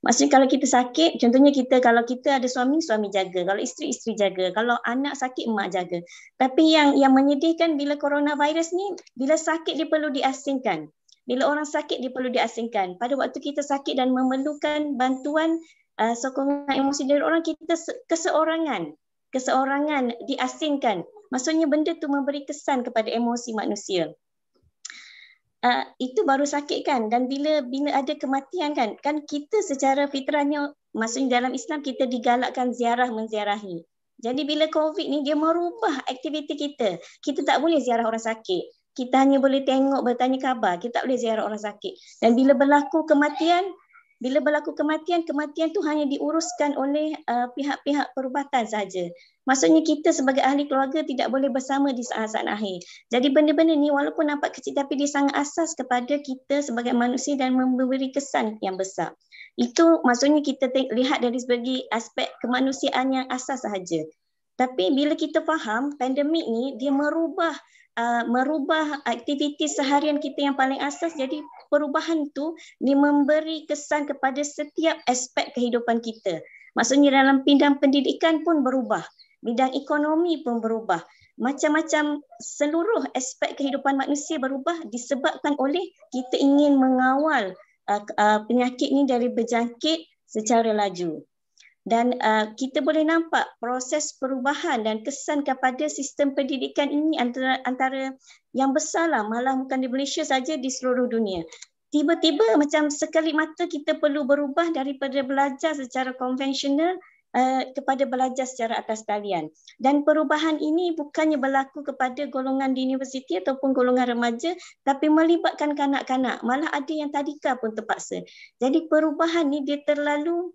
Maksudnya kalau kita sakit, contohnya kita kalau kita ada suami, suami jaga. Kalau isteri, isteri jaga. Kalau anak sakit, mak jaga. Tapi yang yang menyedihkan bila coronavirus ni, bila sakit dia perlu diasingkan. Bila orang sakit dia perlu diasingkan. Pada waktu kita sakit dan memerlukan bantuan, uh, sokongan emosi dari orang kita keseorangan keseorangan diasingkan maksudnya benda tu memberi kesan kepada emosi manusia uh, itu baru sakit kan dan bila bila ada kematian kan kan kita secara fitrahnya maksudnya dalam Islam kita digalakkan ziarah menziarahi jadi bila covid ni dia merubah aktiviti kita kita tak boleh ziarah orang sakit kita hanya boleh tengok bertanya khabar kita tak boleh ziarah orang sakit dan bila berlaku kematian bila berlaku kematian, kematian tu hanya diuruskan oleh uh, pihak-pihak perubatan saja. Maksudnya kita sebagai ahli keluarga tidak boleh bersama di saat-saat akhir. Jadi benda-benda ni walaupun nampak kecil tapi dia sangat asas kepada kita sebagai manusia dan memberi kesan yang besar. Itu maksudnya kita lihat dari segi aspek kemanusiaan yang asas saja. Tapi bila kita faham pandemik ni dia merubah Uh, merubah aktiviti seharian kita yang paling asas jadi perubahan tu ni memberi kesan kepada setiap aspek kehidupan kita. Maksudnya dalam bidang pendidikan pun berubah, bidang ekonomi pun berubah. Macam-macam seluruh aspek kehidupan manusia berubah disebabkan oleh kita ingin mengawal uh, uh, penyakit ni dari berjangkit secara laju dan uh, kita boleh nampak proses perubahan dan kesan kepada sistem pendidikan ini antara antara yang besar lah malah bukan di Malaysia saja di seluruh dunia. Tiba-tiba macam sekali mata kita perlu berubah daripada belajar secara konvensional uh, kepada belajar secara atas talian. Dan perubahan ini bukannya berlaku kepada golongan di universiti ataupun golongan remaja tapi melibatkan kanak-kanak. Malah ada yang tadika pun terpaksa. Jadi perubahan ini dia terlalu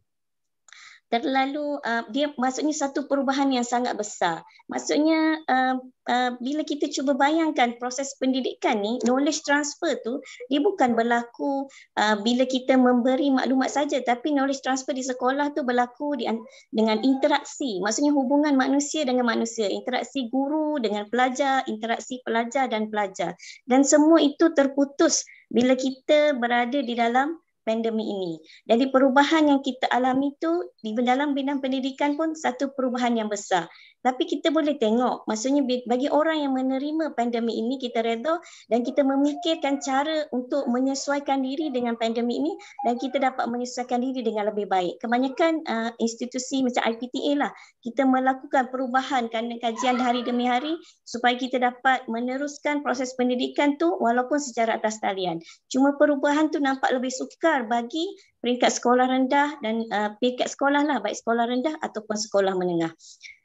terlalu uh, dia maksudnya satu perubahan yang sangat besar. Maksudnya uh, uh, bila kita cuba bayangkan proses pendidikan ni knowledge transfer tu dia bukan berlaku uh, bila kita memberi maklumat saja tapi knowledge transfer di sekolah tu berlaku di, dengan interaksi. Maksudnya hubungan manusia dengan manusia, interaksi guru dengan pelajar, interaksi pelajar dan pelajar. Dan semua itu terputus bila kita berada di dalam pandemi ini. Jadi perubahan yang kita alami itu di dalam bidang pendidikan pun satu perubahan yang besar. Tapi kita boleh tengok, maksudnya bagi orang yang menerima pandemik ini, kita redha dan kita memikirkan cara untuk menyesuaikan diri dengan pandemik ini dan kita dapat menyesuaikan diri dengan lebih baik. Kebanyakan uh, institusi macam IPTA lah, kita melakukan perubahan kandang kajian hari demi hari supaya kita dapat meneruskan proses pendidikan tu walaupun secara atas talian. Cuma perubahan tu nampak lebih sukar bagi peringkat sekolah rendah dan uh, peringkat sekolah lah, baik sekolah rendah ataupun sekolah menengah.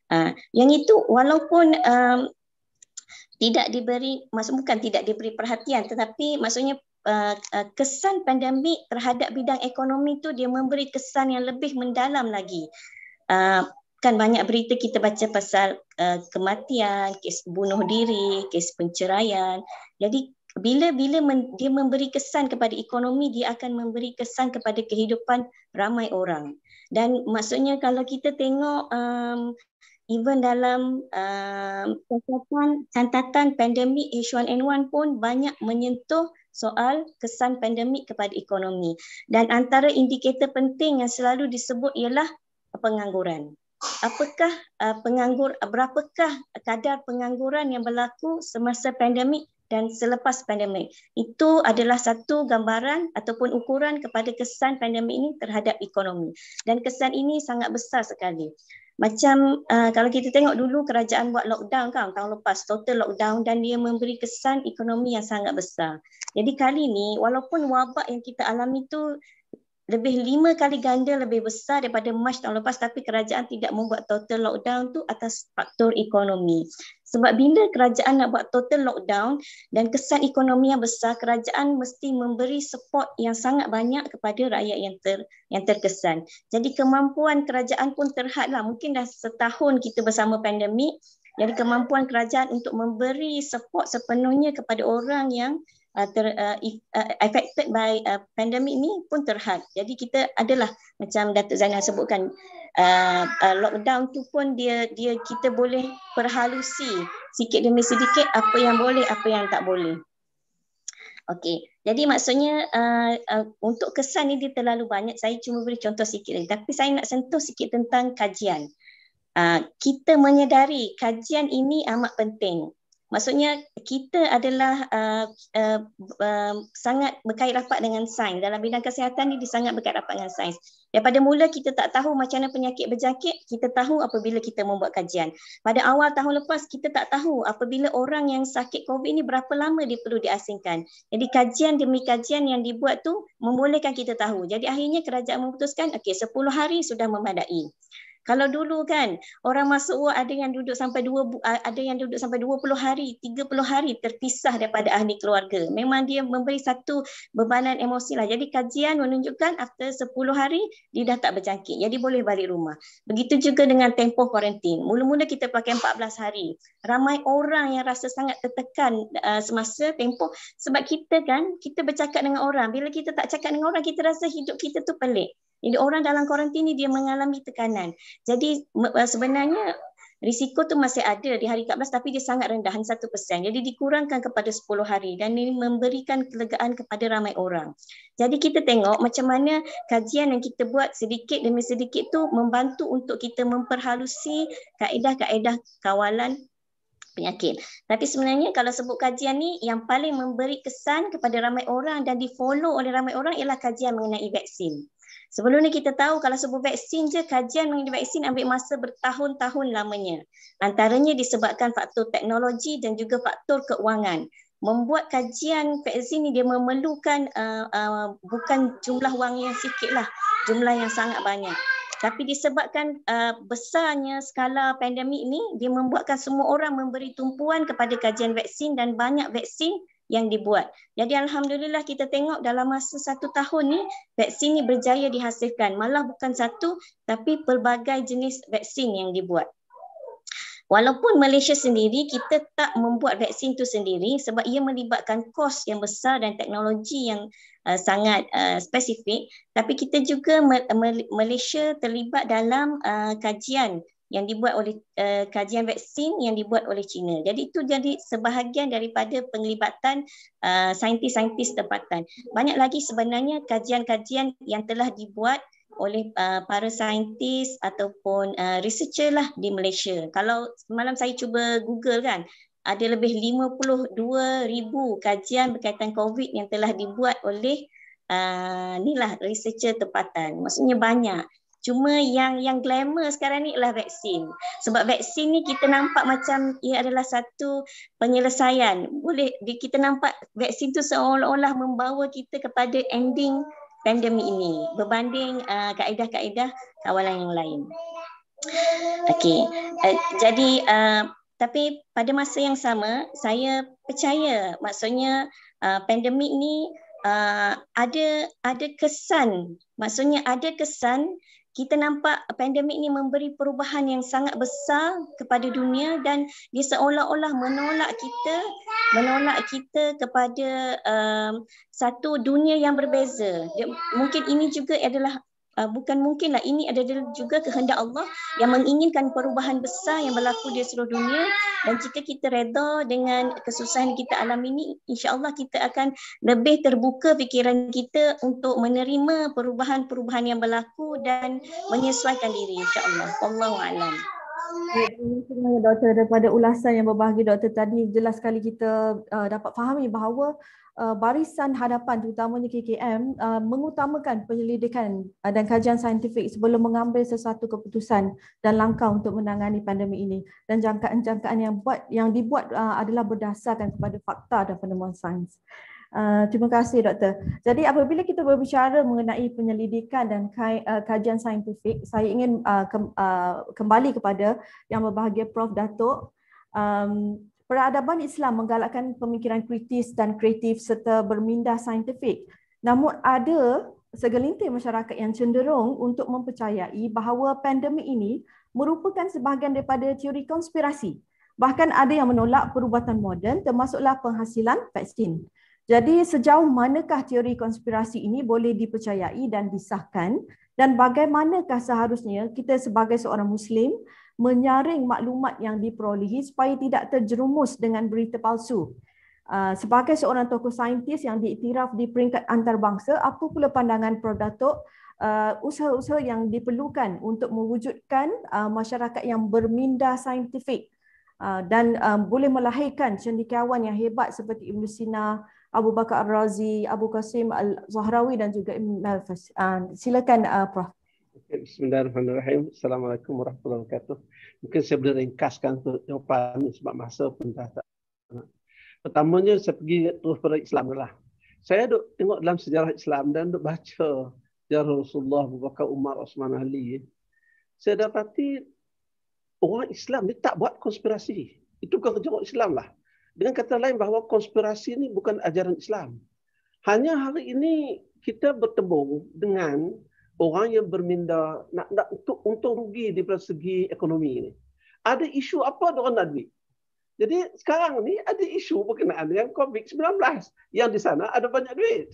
Ah, yang itu walaupun um, tidak diberi maksud bukan tidak diberi perhatian tetapi maksudnya uh, uh, kesan pandemik terhadap bidang ekonomi itu dia memberi kesan yang lebih mendalam lagi. Ah, kan banyak berita kita baca pasal uh, kematian, kes bunuh diri, kes penceraian. Jadi bila-bila dia memberi kesan kepada ekonomi, dia akan memberi kesan kepada kehidupan ramai orang. Dan maksudnya kalau kita tengok um, even dalam uh, catatan, catatan pandemik H1N1 pun banyak menyentuh soal kesan pandemik kepada ekonomi. Dan antara indikator penting yang selalu disebut ialah pengangguran. Apakah uh, penganggur berapakah kadar pengangguran yang berlaku semasa pandemik dan selepas pandemik? Itu adalah satu gambaran ataupun ukuran kepada kesan pandemik ini terhadap ekonomi. Dan kesan ini sangat besar sekali macam uh, kalau kita tengok dulu kerajaan buat lockdown kan tahun lepas total lockdown dan dia memberi kesan ekonomi yang sangat besar. Jadi kali ini walaupun wabak yang kita alami itu lebih lima kali ganda lebih besar daripada Mac tahun lepas tapi kerajaan tidak membuat total lockdown tu atas faktor ekonomi. Sebab bila kerajaan nak buat total lockdown dan kesan ekonomi yang besar, kerajaan mesti memberi support yang sangat banyak kepada rakyat yang ter, yang terkesan. Jadi kemampuan kerajaan pun terhadlah. Mungkin dah setahun kita bersama pandemik, jadi kemampuan kerajaan untuk memberi support sepenuhnya kepada orang yang uh, ter, uh, uh, affected by uh, pandemic ni pun terhad. Jadi kita adalah macam Datuk Zainal sebutkan uh, uh, lockdown tu pun dia dia kita boleh perhalusi sikit demi sedikit apa yang boleh apa yang tak boleh. Okey. Jadi maksudnya uh, uh, untuk kesan ni dia terlalu banyak. Saya cuma beri contoh sikit lagi. Tapi saya nak sentuh sikit tentang kajian. Uh, kita menyedari kajian ini amat penting. Maksudnya kita adalah uh, uh, uh, sangat berkait rapat dengan sains. Dalam bidang kesihatan ini, dia sangat berkait rapat dengan sains. Daripada mula kita tak tahu macam mana penyakit berjangkit, kita tahu apabila kita membuat kajian. Pada awal tahun lepas, kita tak tahu apabila orang yang sakit COVID ini berapa lama dia perlu diasingkan. Jadi kajian demi kajian yang dibuat tu membolehkan kita tahu. Jadi akhirnya kerajaan memutuskan, okay, 10 hari sudah memadai. Kalau dulu kan orang masuk ward oh, ada yang duduk sampai dua ada yang duduk sampai 20 hari, 30 hari terpisah daripada ahli keluarga. Memang dia memberi satu bebanan emosi lah. Jadi kajian menunjukkan after 10 hari dia dah tak berjangkit. Jadi boleh balik rumah. Begitu juga dengan tempoh kuarantin. Mula-mula kita pakai 14 hari. Ramai orang yang rasa sangat tertekan uh, semasa tempoh sebab kita kan kita bercakap dengan orang. Bila kita tak cakap dengan orang kita rasa hidup kita tu pelik. Jadi orang dalam kuarantin ni dia mengalami tekanan. Jadi eh, sebenarnya risiko tu masih ada di hari 14 tapi dia sangat rendah hanya 1%. Jadi dikurangkan kepada 10 hari dan ini memberikan kelegaan kepada ramai orang. Jadi kita tengok macam mana kajian yang kita buat sedikit demi sedikit tu membantu untuk kita memperhalusi kaedah-kaedah kawalan penyakit. Tapi sebenarnya kalau sebut kajian ni yang paling memberi kesan kepada ramai orang dan di follow oleh ramai orang ialah kajian mengenai vaksin. Sebelum ni kita tahu kalau sebuah vaksin je kajian mengenai vaksin ambil masa bertahun-tahun lamanya. Antaranya disebabkan faktor teknologi dan juga faktor keuangan. Membuat kajian vaksin ni dia memerlukan uh, uh, bukan jumlah wang yang sikit lah, jumlah yang sangat banyak. Tapi disebabkan uh, besarnya skala pandemik ini dia membuatkan semua orang memberi tumpuan kepada kajian vaksin dan banyak vaksin yang dibuat. Jadi Alhamdulillah kita tengok dalam masa satu tahun ni vaksin ni berjaya dihasilkan. Malah bukan satu tapi pelbagai jenis vaksin yang dibuat. Walaupun Malaysia sendiri kita tak membuat vaksin tu sendiri sebab ia melibatkan kos yang besar dan teknologi yang uh, sangat uh, spesifik tapi kita juga Malaysia terlibat dalam uh, kajian yang dibuat oleh uh, kajian vaksin yang dibuat oleh China. Jadi itu jadi sebahagian daripada penglibatan uh, saintis-saintis tempatan. Banyak lagi sebenarnya kajian-kajian yang telah dibuat oleh uh, para saintis ataupun uh, researcher lah di Malaysia. Kalau semalam saya cuba Google kan, ada lebih 52 ribu kajian berkaitan COVID yang telah dibuat oleh uh, inilah researcher tempatan. Maksudnya banyak. Cuma yang yang glamour sekarang ni ialah vaksin. Sebab vaksin ni kita nampak macam ia adalah satu penyelesaian. Boleh kita nampak vaksin tu seolah-olah membawa kita kepada ending pandemi ini berbanding uh, kaedah-kaedah kawalan yang lain. Okey. Uh, jadi uh, tapi pada masa yang sama saya percaya maksudnya uh, pandemik ni uh, ada ada kesan maksudnya ada kesan kita nampak pandemik ini memberi perubahan yang sangat besar kepada dunia dan dia seolah-olah menolak kita menolak kita kepada um, satu dunia yang berbeza. Dia, mungkin ini juga adalah uh, bukan mungkinlah ini adalah juga kehendak Allah yang menginginkan perubahan besar yang berlaku di seluruh dunia dan jika kita reda dengan kesusahan kita alam ini insyaallah kita akan lebih terbuka fikiran kita untuk menerima perubahan-perubahan yang berlaku dan menyesuaikan diri insyaallah wallahu alam doktor daripada ulasan yang berbahagia doktor tadi jelas sekali kita uh, dapat fahami bahawa Uh, barisan hadapan terutamanya KKM uh, mengutamakan penyelidikan uh, dan kajian saintifik sebelum mengambil sesuatu keputusan dan langkah untuk menangani pandemi ini dan jangkaan-jangkaan yang buat yang dibuat adalah berdasarkan kepada fakta dan penemuan sains. terima kasih doktor. Jadi apabila kita berbicara mengenai penyelidikan dan kajian saintifik, saya ingin kembali kepada yang berbahagia Prof Datuk um, peradaban Islam menggalakkan pemikiran kritis dan kreatif serta bermindah saintifik. Namun ada segelintir masyarakat yang cenderung untuk mempercayai bahawa pandemi ini merupakan sebahagian daripada teori konspirasi. Bahkan ada yang menolak perubatan moden termasuklah penghasilan vaksin. Jadi sejauh manakah teori konspirasi ini boleh dipercayai dan disahkan dan bagaimanakah seharusnya kita sebagai seorang muslim menyaring maklumat yang diperolehi supaya tidak terjerumus dengan berita palsu. Ah, sebagai seorang tokoh saintis yang diiktiraf di peringkat antarabangsa, apa pula pandangan Prof. Datuk uh, usaha-usaha yang diperlukan untuk mewujudkan ah, masyarakat yang berminda saintifik dan boleh melahirkan cendekiawan yang hebat seperti Ibn Sina, Abu Bakar Al-Razi, Abu Qasim Al-Zahrawi dan juga Ibn Malfas. Uh, silakan Prof. Uh, Bismillahirrahmanirrahim. Assalamualaikum warahmatullahi wabarakatuh. Mungkin saya boleh ringkaskan untuk jawapan ini sebab masa pun dah tak. Pertamanya saya pergi terus pada Islam lah. Saya duk tengok dalam sejarah Islam dan duk baca sejarah Rasulullah, Abu Umar, Osman Ali. Saya dapati orang Islam ni tak buat konspirasi. Itu bukan kerja orang Islam lah. Dengan kata lain bahawa konspirasi ni bukan ajaran Islam. Hanya hari ini kita bertembung dengan orang yang berminda nak nak untuk untung rugi di segi ekonomi ini. Ada isu apa dengan nak duit? Jadi sekarang ni ada isu berkenaan dengan COVID-19 yang di sana ada banyak duit.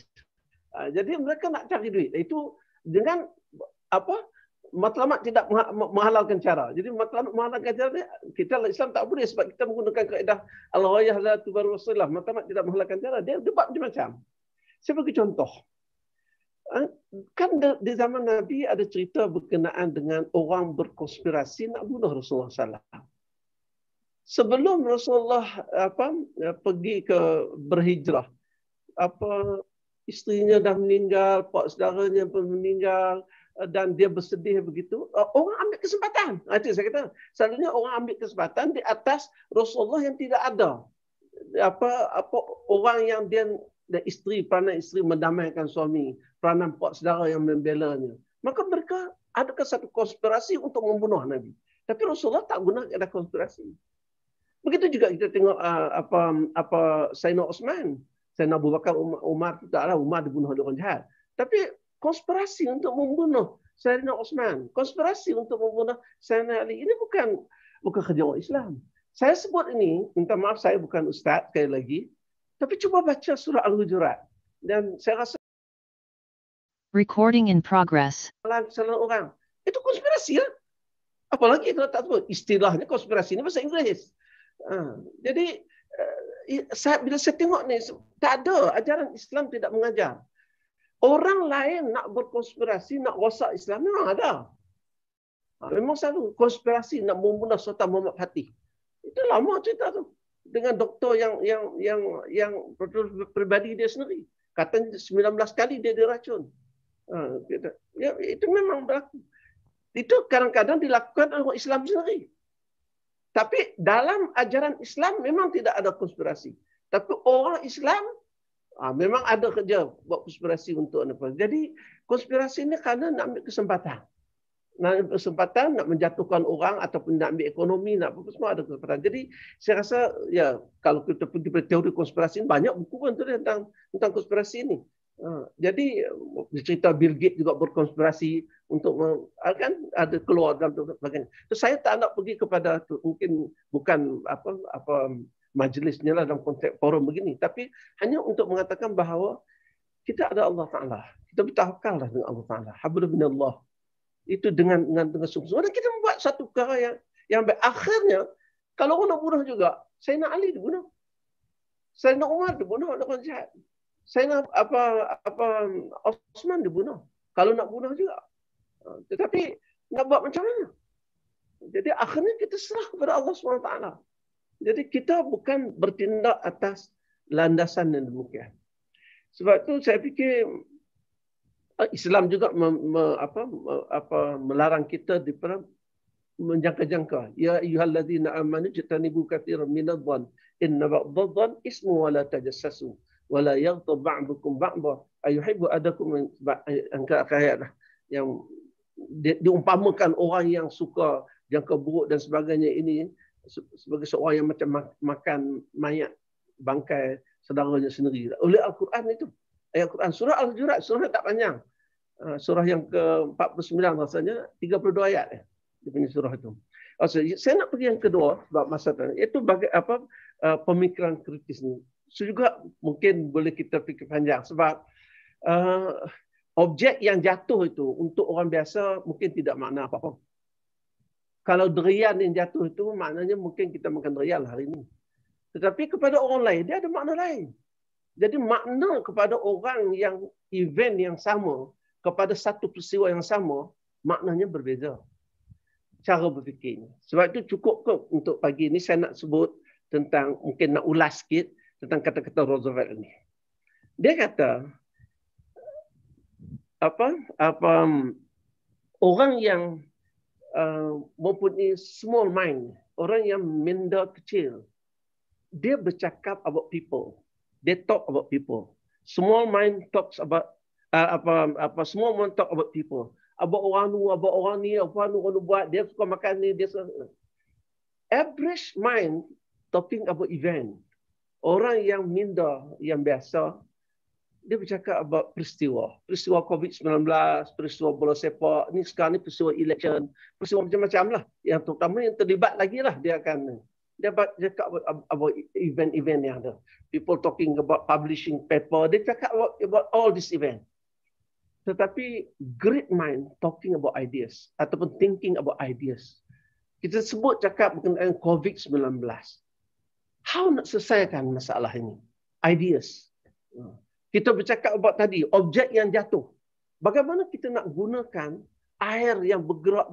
Ha, jadi mereka nak cari duit. Itu dengan apa matlamat tidak menghalalkan cara. Jadi matlamat menghalalkan cara ni, kita lah Islam tak boleh sebab kita menggunakan kaedah Allah ya la tubar wasilah. Matlamat tidak menghalalkan cara. Dia debat macam-macam. Saya bagi contoh. Eh, kan di zaman Nabi ada cerita berkenaan dengan orang berkonspirasi nak bunuh Rasulullah SAW. Sebelum Rasulullah apa eh, pergi ke berhijrah, apa istrinya dah meninggal, pak saudaranya pun meninggal eh, dan dia bersedih begitu, orang ambil kesempatan. Ah, itu saya kata, selalunya orang ambil kesempatan di atas Rasulullah yang tidak ada. Apa apa orang yang dia dan isteri, peranan isteri mendamaikan suami, peranan pak saudara yang membela dia. Maka mereka adakah satu konspirasi untuk membunuh Nabi? Tapi Rasulullah tak guna ada konspirasi. Begitu juga kita tengok uh, apa apa Sayyidina Osman, Sayyidina Abu Bakar Umar, Umar taklah Umar dibunuh oleh orang jahat. Tapi konspirasi untuk membunuh Sayyidina Osman, konspirasi untuk membunuh Sayyidina Ali ini bukan bukan kerja Islam. Saya sebut ini, minta maaf saya bukan ustaz sekali lagi, tapi cuba baca surah Al-Hujurat. Dan saya rasa Recording in progress. Salah orang. Itu konspirasi lah. Apalagi kalau tak tahu. Istilahnya konspirasi ini bahasa Inggeris. Ha, jadi, eh, saya, bila saya tengok ni, tak ada. Ajaran Islam tidak mengajar. Orang lain nak berkonspirasi, nak rosak Islam, memang ada. Ha, memang selalu konspirasi nak membunuh Sultan Muhammad Fatih. Itu lama cerita tu dengan doktor yang yang yang yang pribadi dia sendiri. Kata 19 kali dia diracun. Ha, ya, itu memang berlaku. Itu kadang-kadang dilakukan oleh orang Islam sendiri. Tapi dalam ajaran Islam memang tidak ada konspirasi. Tapi orang Islam ha, memang ada kerja buat konspirasi untuk apa? Jadi konspirasi ini karena nak ambil kesempatan ada kesempatan nak menjatuhkan orang ataupun nak ambil ekonomi, nak apa semua ada kesempatan. Jadi saya rasa ya kalau kita pergi pada teori konspirasi ini, banyak buku pun tu tentang tentang konspirasi ini. Uh, ha, jadi cerita Bill Gates juga berkonspirasi untuk ha, kan ada keluar dan sebagainya. So, saya tak nak pergi kepada tu, mungkin bukan apa apa majlisnya lah dalam konteks forum begini tapi hanya untuk mengatakan bahawa kita ada Allah Taala. Kita bertawakallah dengan Allah Taala. Habrul itu dengan dengan dengan sungguh Dan kita membuat satu perkara yang yang baik. akhirnya kalau orang nak bunuh juga, saya nak Ali dibunuh. Saya nak Umar dibunuh nak orang jahat. Saya nak apa apa Osman dibunuh. Kalau nak bunuh juga. Ha, tetapi nak buat macam mana? Jadi akhirnya kita serah kepada Allah SWT. Jadi kita bukan bertindak atas landasan yang demikian. Sebab tu saya fikir Ah, Islam juga me, me, apa, me, apa, melarang kita di perang menjangka-jangka. Ya ayyuhallazina amanu jitanibu katsiran minadh inna badadh ismu wa la tajassasu wa la yaghtab ba'dukum ba'dha ayuhibbu adakum angka ayat lah yang diumpamakan orang yang suka jangka buruk dan sebagainya ini sebagai seorang yang macam makan mayat bangkai saudaranya sendiri oleh al-Quran itu ayat Quran surah Al-Hujurat surah yang tak panjang. Ah, surah yang ke-49 rasanya 32 ayat ya. Dia punya surah itu. Also, saya nak pergi yang kedua sebab masa tadi iaitu bagi apa ah, pemikiran kritis ni. So juga mungkin boleh kita fikir panjang sebab uh, objek yang jatuh itu untuk orang biasa mungkin tidak makna apa-apa. Kalau derian yang jatuh itu maknanya mungkin kita makan derian lah hari ini. Tetapi kepada orang lain dia ada makna lain. Jadi makna kepada orang yang event yang sama, kepada satu peristiwa yang sama, maknanya berbeza. Cara berfikirnya. Sebab itu cukup kok untuk pagi ini saya nak sebut tentang, mungkin nak ulas sikit tentang kata-kata Roosevelt ini. Dia kata, apa, apa orang yang uh, mempunyai small mind, orang yang minda kecil, dia bercakap about people they talk about people. Small mind talks about uh, apa apa small mind talk about people. About orang tu, about orang ni, orang tu orang buat, dia suka makan ni, dia suka. Average mind talking about event. Orang yang minda, yang biasa, dia bercakap about peristiwa. Peristiwa COVID-19, peristiwa bola sepak, ni sekarang ni peristiwa election, peristiwa macam-macam lah. Yang terutama yang terlibat lagi lah dia akan dekat cakap about, about event-event yang ada. People talking about publishing paper. Dia cakap about, about all this event. Tetapi great mind talking about ideas ataupun thinking about ideas. Kita sebut cakap berkenaan COVID-19. How nak selesaikan masalah ini? Ideas. Kita bercakap about tadi, objek yang jatuh. Bagaimana kita nak gunakan air yang bergerak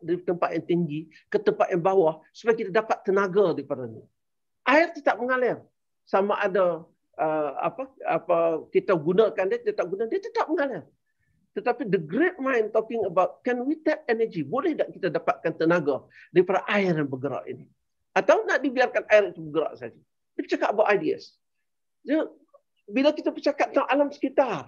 di tempat yang tinggi ke tempat yang bawah supaya kita dapat tenaga daripada ni. Air tetap mengalir. Sama ada uh, apa apa kita gunakan dia, kita tak guna, dia tetap mengalir. Tetapi the great mind talking about can we tap energy? Boleh tak kita dapatkan tenaga daripada air yang bergerak ini? Atau nak dibiarkan air itu bergerak saja? Dia cakap about ideas. Dia, bila kita bercakap tentang alam sekitar,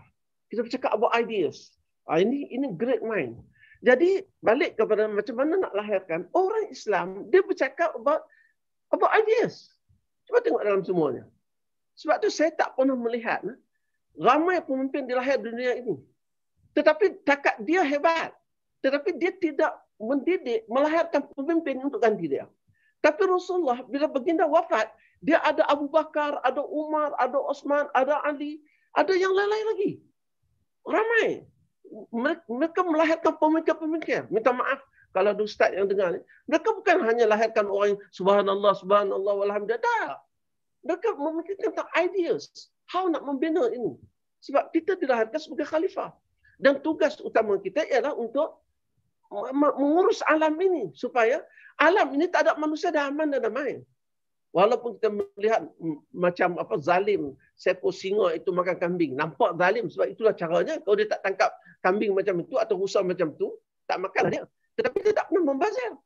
kita bercakap about ideas. Ah, ini ini great mind. Jadi balik kepada macam mana nak lahirkan orang Islam dia bercakap about about ideas. Cuba tengok dalam semuanya. Sebab tu saya tak pernah melihat ramai pemimpin dilahir dunia ini. Tetapi takat dia hebat. Tetapi dia tidak mendidik, melahirkan pemimpin untuk ganti dia. Tapi Rasulullah bila baginda wafat, dia ada Abu Bakar, ada Umar, ada Osman, ada Ali, ada yang lain-lain lagi. Ramai mereka melahirkan pemikir-pemikir. Minta maaf kalau ada ustaz yang dengar ni. Mereka bukan hanya lahirkan orang yang subhanallah, subhanallah, walhamdulillah. Tak. Mereka memikirkan tentang ideas. How nak membina ini? Sebab kita dilahirkan sebagai khalifah. Dan tugas utama kita ialah untuk mengurus alam ini. Supaya alam ini tak ada manusia dah aman dan damai. Walaupun kita melihat macam apa zalim seekor singa itu makan kambing. Nampak zalim sebab itulah caranya. Kalau dia tak tangkap kambing macam itu atau rusa macam itu, tak makan dia. Tetapi dia tak pernah membazir.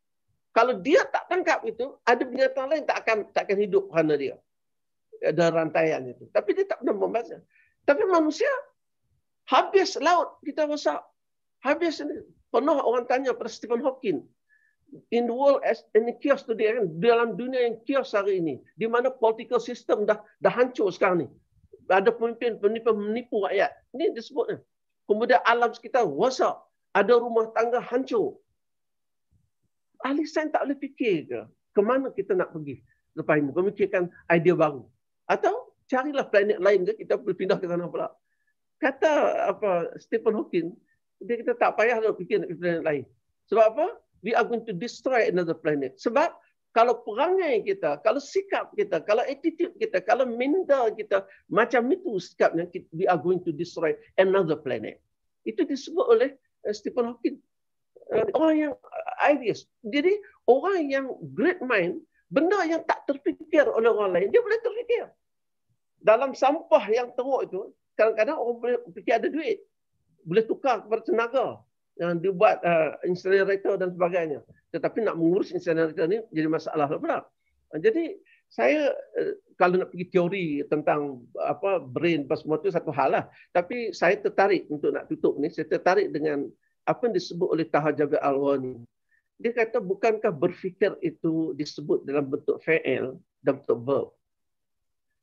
Kalau dia tak tangkap itu, ada binatang lain tak akan tak akan hidup kerana dia. Ada rantaian itu. Tapi dia tak pernah membazir. Tapi manusia, habis laut kita rosak. Habis ini. Pernah orang tanya pada Stephen Hawking in the world as in the chaos today kan dalam dunia yang chaos hari ini di mana political system dah dah hancur sekarang ni ada pemimpin pemimpin menipu rakyat ini disebutnya kemudian alam sekitar rosak ada rumah tangga hancur ahli sains tak boleh fikir ke ke mana kita nak pergi lepas ini memikirkan idea baru atau carilah planet lain ke kita boleh pindah ke sana pula kata apa Stephen Hawking dia kita tak payah nak fikir nak planet lain sebab apa we are going to destroy another planet. Sebab kalau perangai kita, kalau sikap kita, kalau attitude kita, kalau minda kita, macam itu sikapnya, we are going to destroy another planet. Itu disebut oleh eh, Stephen Hawking. Eh, orang yang eh, ideas. Jadi orang yang great mind, benda yang tak terfikir oleh orang lain, dia boleh terfikir. Dalam sampah yang teruk itu, kadang-kadang orang boleh fikir ada duit. Boleh tukar kepada tenaga yang dibuat uh, eh, insinerator dan sebagainya. Tetapi nak mengurus insinerator ini jadi masalah lah pula. Jadi saya eh, kalau nak pergi teori tentang apa brain pas semua tu satu hal lah. Tapi saya tertarik untuk nak tutup ni. Saya tertarik dengan apa yang disebut oleh Taha Jaga Alwani. Dia kata bukankah berfikir itu disebut dalam bentuk fa'il dan bentuk verb.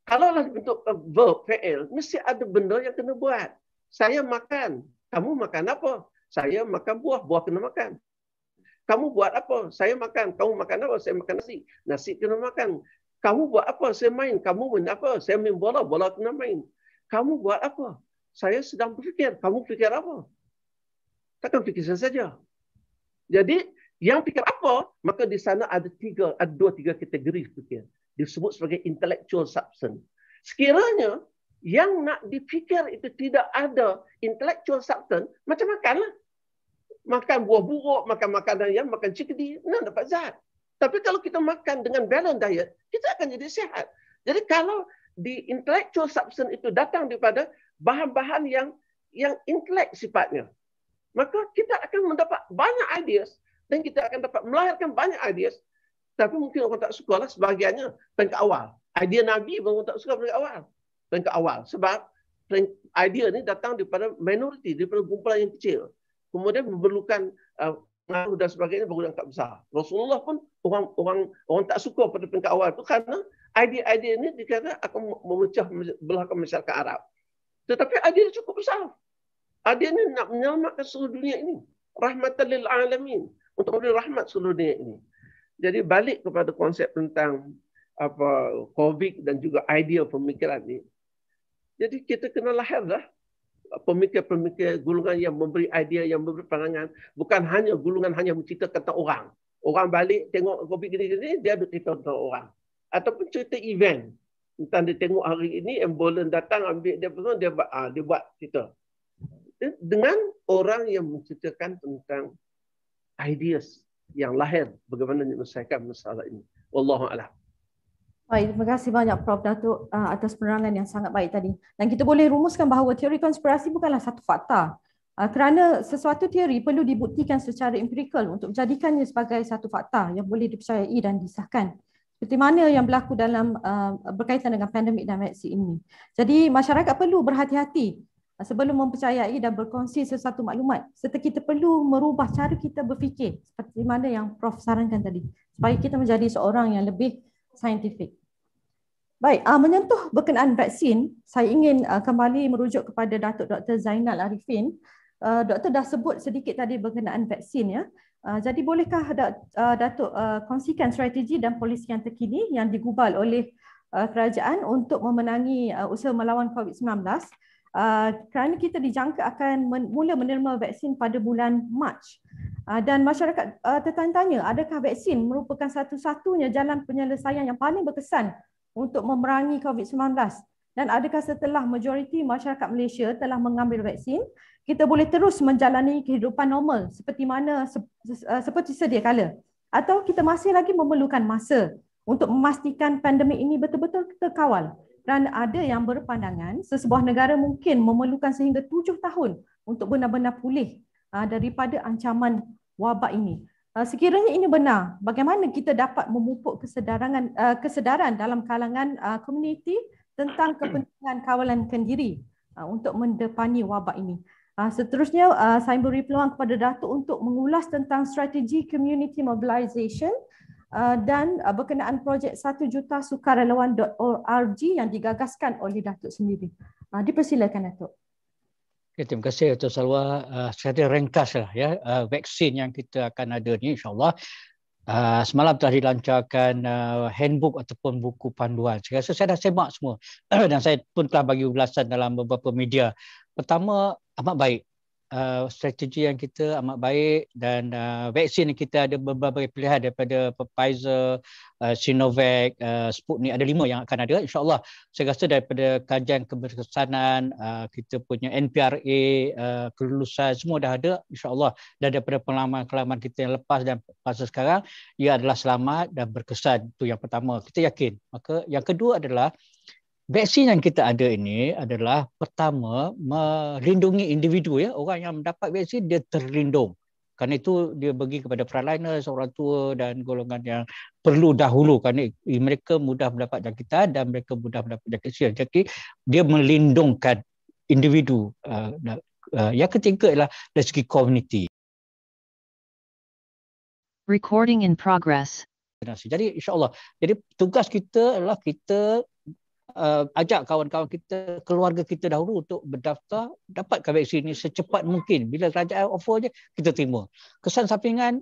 Kalau lah bentuk eh, verb, fa'il, mesti ada benda yang kena buat. Saya makan. Kamu makan apa? Saya makan buah, buah kena makan. Kamu buat apa? Saya makan. Kamu makan apa? Saya makan nasi. Nasi kena makan. Kamu buat apa? Saya main. Kamu main apa? Saya main bola. Bola kena main. Kamu buat apa? Saya sedang berfikir. Kamu fikir apa? Takkan fikir saya saja. Jadi, yang fikir apa? Maka di sana ada tiga, ada dua, tiga kategori fikir. Disebut sebagai intellectual substance. Sekiranya yang nak difikir itu tidak ada intellectual substance, macam makanlah. Makan buah buruk, makan makanan yang makan cikdi, nak dapat zat. Tapi kalau kita makan dengan balanced diet, kita akan jadi sihat. Jadi kalau di intellectual substance itu datang daripada bahan-bahan yang yang intelek sifatnya, maka kita akan mendapat banyak ideas dan kita akan dapat melahirkan banyak ideas. Tapi mungkin orang tak suka lah sebahagiannya. Pada awal. Idea Nabi pun orang tak suka pada awal peringkat awal sebab idea ni datang daripada minoriti daripada kumpulan yang kecil kemudian memerlukan uh, pengaruh uh, dan sebagainya baru angkat besar Rasulullah pun orang orang orang tak suka pada peringkat awal tu kerana idea-idea ni dikata akan memecah belahkan masyarakat Arab tetapi idea ni cukup besar idea ni nak menyelamatkan seluruh dunia ini rahmatan lil alamin untuk memberi rahmat seluruh dunia ini jadi balik kepada konsep tentang apa COVID dan juga idea pemikiran ini, jadi kita kena lahirlah pemikir-pemikir gulungan yang memberi idea, yang memberi pandangan. Bukan hanya gulungan hanya mencerita tentang orang. Orang balik tengok COVID gini ini dia ada cerita tentang orang. Ataupun cerita event. Tentang dia tengok hari ini, ambulan datang, ambil dia pun, dia, buat, ah, dia buat cerita. Dengan orang yang menceritakan tentang ideas yang lahir bagaimana menyelesaikan masalah ini. Wallahu a'lam. Baik, terima kasih banyak Prof Datuk ah, atas penerangan yang sangat baik tadi. Dan kita boleh rumuskan bahawa teori konspirasi bukanlah satu fakta. Ah, kerana sesuatu teori perlu dibuktikan secara empirikal untuk menjadikannya sebagai satu fakta yang boleh dipercayai dan disahkan. Seperti mana yang berlaku dalam ah, berkaitan dengan pandemik dan vaksin ini. Jadi masyarakat perlu berhati-hati sebelum mempercayai dan berkongsi sesuatu maklumat. Serta kita perlu merubah cara kita berfikir seperti mana yang Prof sarankan tadi. Supaya kita menjadi seorang yang lebih scientific. Baik, uh, menyentuh berkenaan vaksin, saya ingin uh, kembali merujuk kepada Datuk Dr. Zainal Arifin. Uh, doktor dah sebut sedikit tadi berkenaan vaksin ya. Uh, jadi bolehkah da, uh, Datuk uh, kongsikan strategi dan polisi yang terkini yang digubal oleh uh, kerajaan untuk memenangi uh, usaha melawan COVID-19 Ah, kerana kita dijangka akan men- mula menerima vaksin pada bulan Mac. Uh, ah, dan masyarakat uh, tertanya-tanya adakah vaksin merupakan satu-satunya jalan penyelesaian yang paling berkesan untuk memerangi COVID-19 dan adakah setelah majoriti masyarakat Malaysia telah mengambil vaksin, kita boleh terus menjalani kehidupan normal seperti mana seperti sedia kala atau kita masih lagi memerlukan masa untuk memastikan pandemik ini betul-betul terkawal dan ada yang berpandangan sesebuah negara mungkin memerlukan sehingga tujuh tahun untuk benar-benar pulih ah, daripada ancaman wabak ini. Ah, sekiranya ini benar, bagaimana kita dapat memupuk kesedaran, ah, kesedaran dalam kalangan komuniti tentang kepentingan kawalan kendiri untuk mendepani wabak ini. Seterusnya, saya beri peluang kepada Datuk untuk mengulas tentang strategi community mobilisation. Uh, dan uh, berkenaan projek 1 juta sukarelawan.org yang digagaskan oleh Datuk sendiri. Uh, dipersilakan Datuk. Okay, terima kasih Datuk Salwa. Uh, saya ada ringkas lah, ya. Uh, vaksin yang kita akan ada ni insyaAllah. Uh, semalam telah dilancarkan uh, handbook ataupun buku panduan. Saya rasa saya dah semak semua dan saya pun telah bagi ulasan dalam beberapa media. Pertama, amat baik uh, strategi yang kita amat baik dan uh, vaksin yang kita ada beberapa pilihan daripada Pfizer, uh, Sinovac, uh, Sputnik ada lima yang akan ada insyaallah. Saya rasa daripada kajian keberkesanan uh, kita punya NPRA uh, kelulusan semua dah ada insyaallah dan daripada pengalaman-pengalaman kita yang lepas dan masa sekarang ia adalah selamat dan berkesan itu yang pertama kita yakin. Maka yang kedua adalah vaksin yang kita ada ini adalah pertama melindungi individu ya orang yang mendapat vaksin dia terlindung kerana itu dia bagi kepada frontliners orang tua dan golongan yang perlu dahulu kerana mereka mudah mendapat jangkitan dan mereka mudah mendapat jangkitan sial. jadi dia melindungkan individu uh, uh, yang ketiga ialah dari segi community recording in progress jadi insyaallah jadi tugas kita adalah kita uh, ajak kawan-kawan kita, keluarga kita dahulu untuk berdaftar, dapatkan vaksin ini secepat mungkin. Bila kerajaan offer je, kita terima. Kesan sampingan,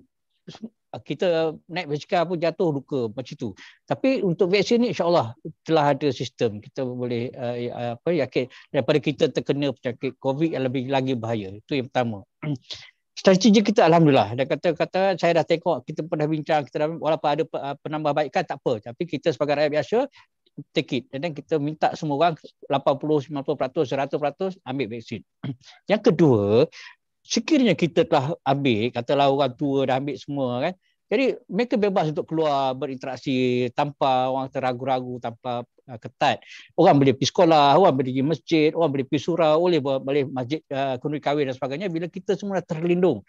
uh, kita naik basikal pun jatuh luka macam tu. Tapi untuk vaksin ini insyaAllah telah ada sistem. Kita boleh uh, ya, apa yakin daripada kita terkena penyakit COVID yang lebih lagi bahaya. Itu yang pertama. Strategi kita Alhamdulillah. Dan kata-kata saya dah tengok, kita pernah bincang, kita dah, walaupun ada penambahbaikan baikkan, tak apa. Tapi kita sebagai rakyat biasa, take it. Dan kita minta semua orang 80, 90%, 100% ambil vaksin. Yang kedua, sekiranya kita telah ambil, katalah orang tua dah ambil semua kan, jadi mereka bebas untuk keluar berinteraksi tanpa orang teragu-ragu, tanpa uh, ketat. Orang boleh pergi sekolah, orang boleh pergi masjid, orang boleh pergi surau, boleh boleh masjid uh, kahwin dan sebagainya bila kita semua dah terlindung.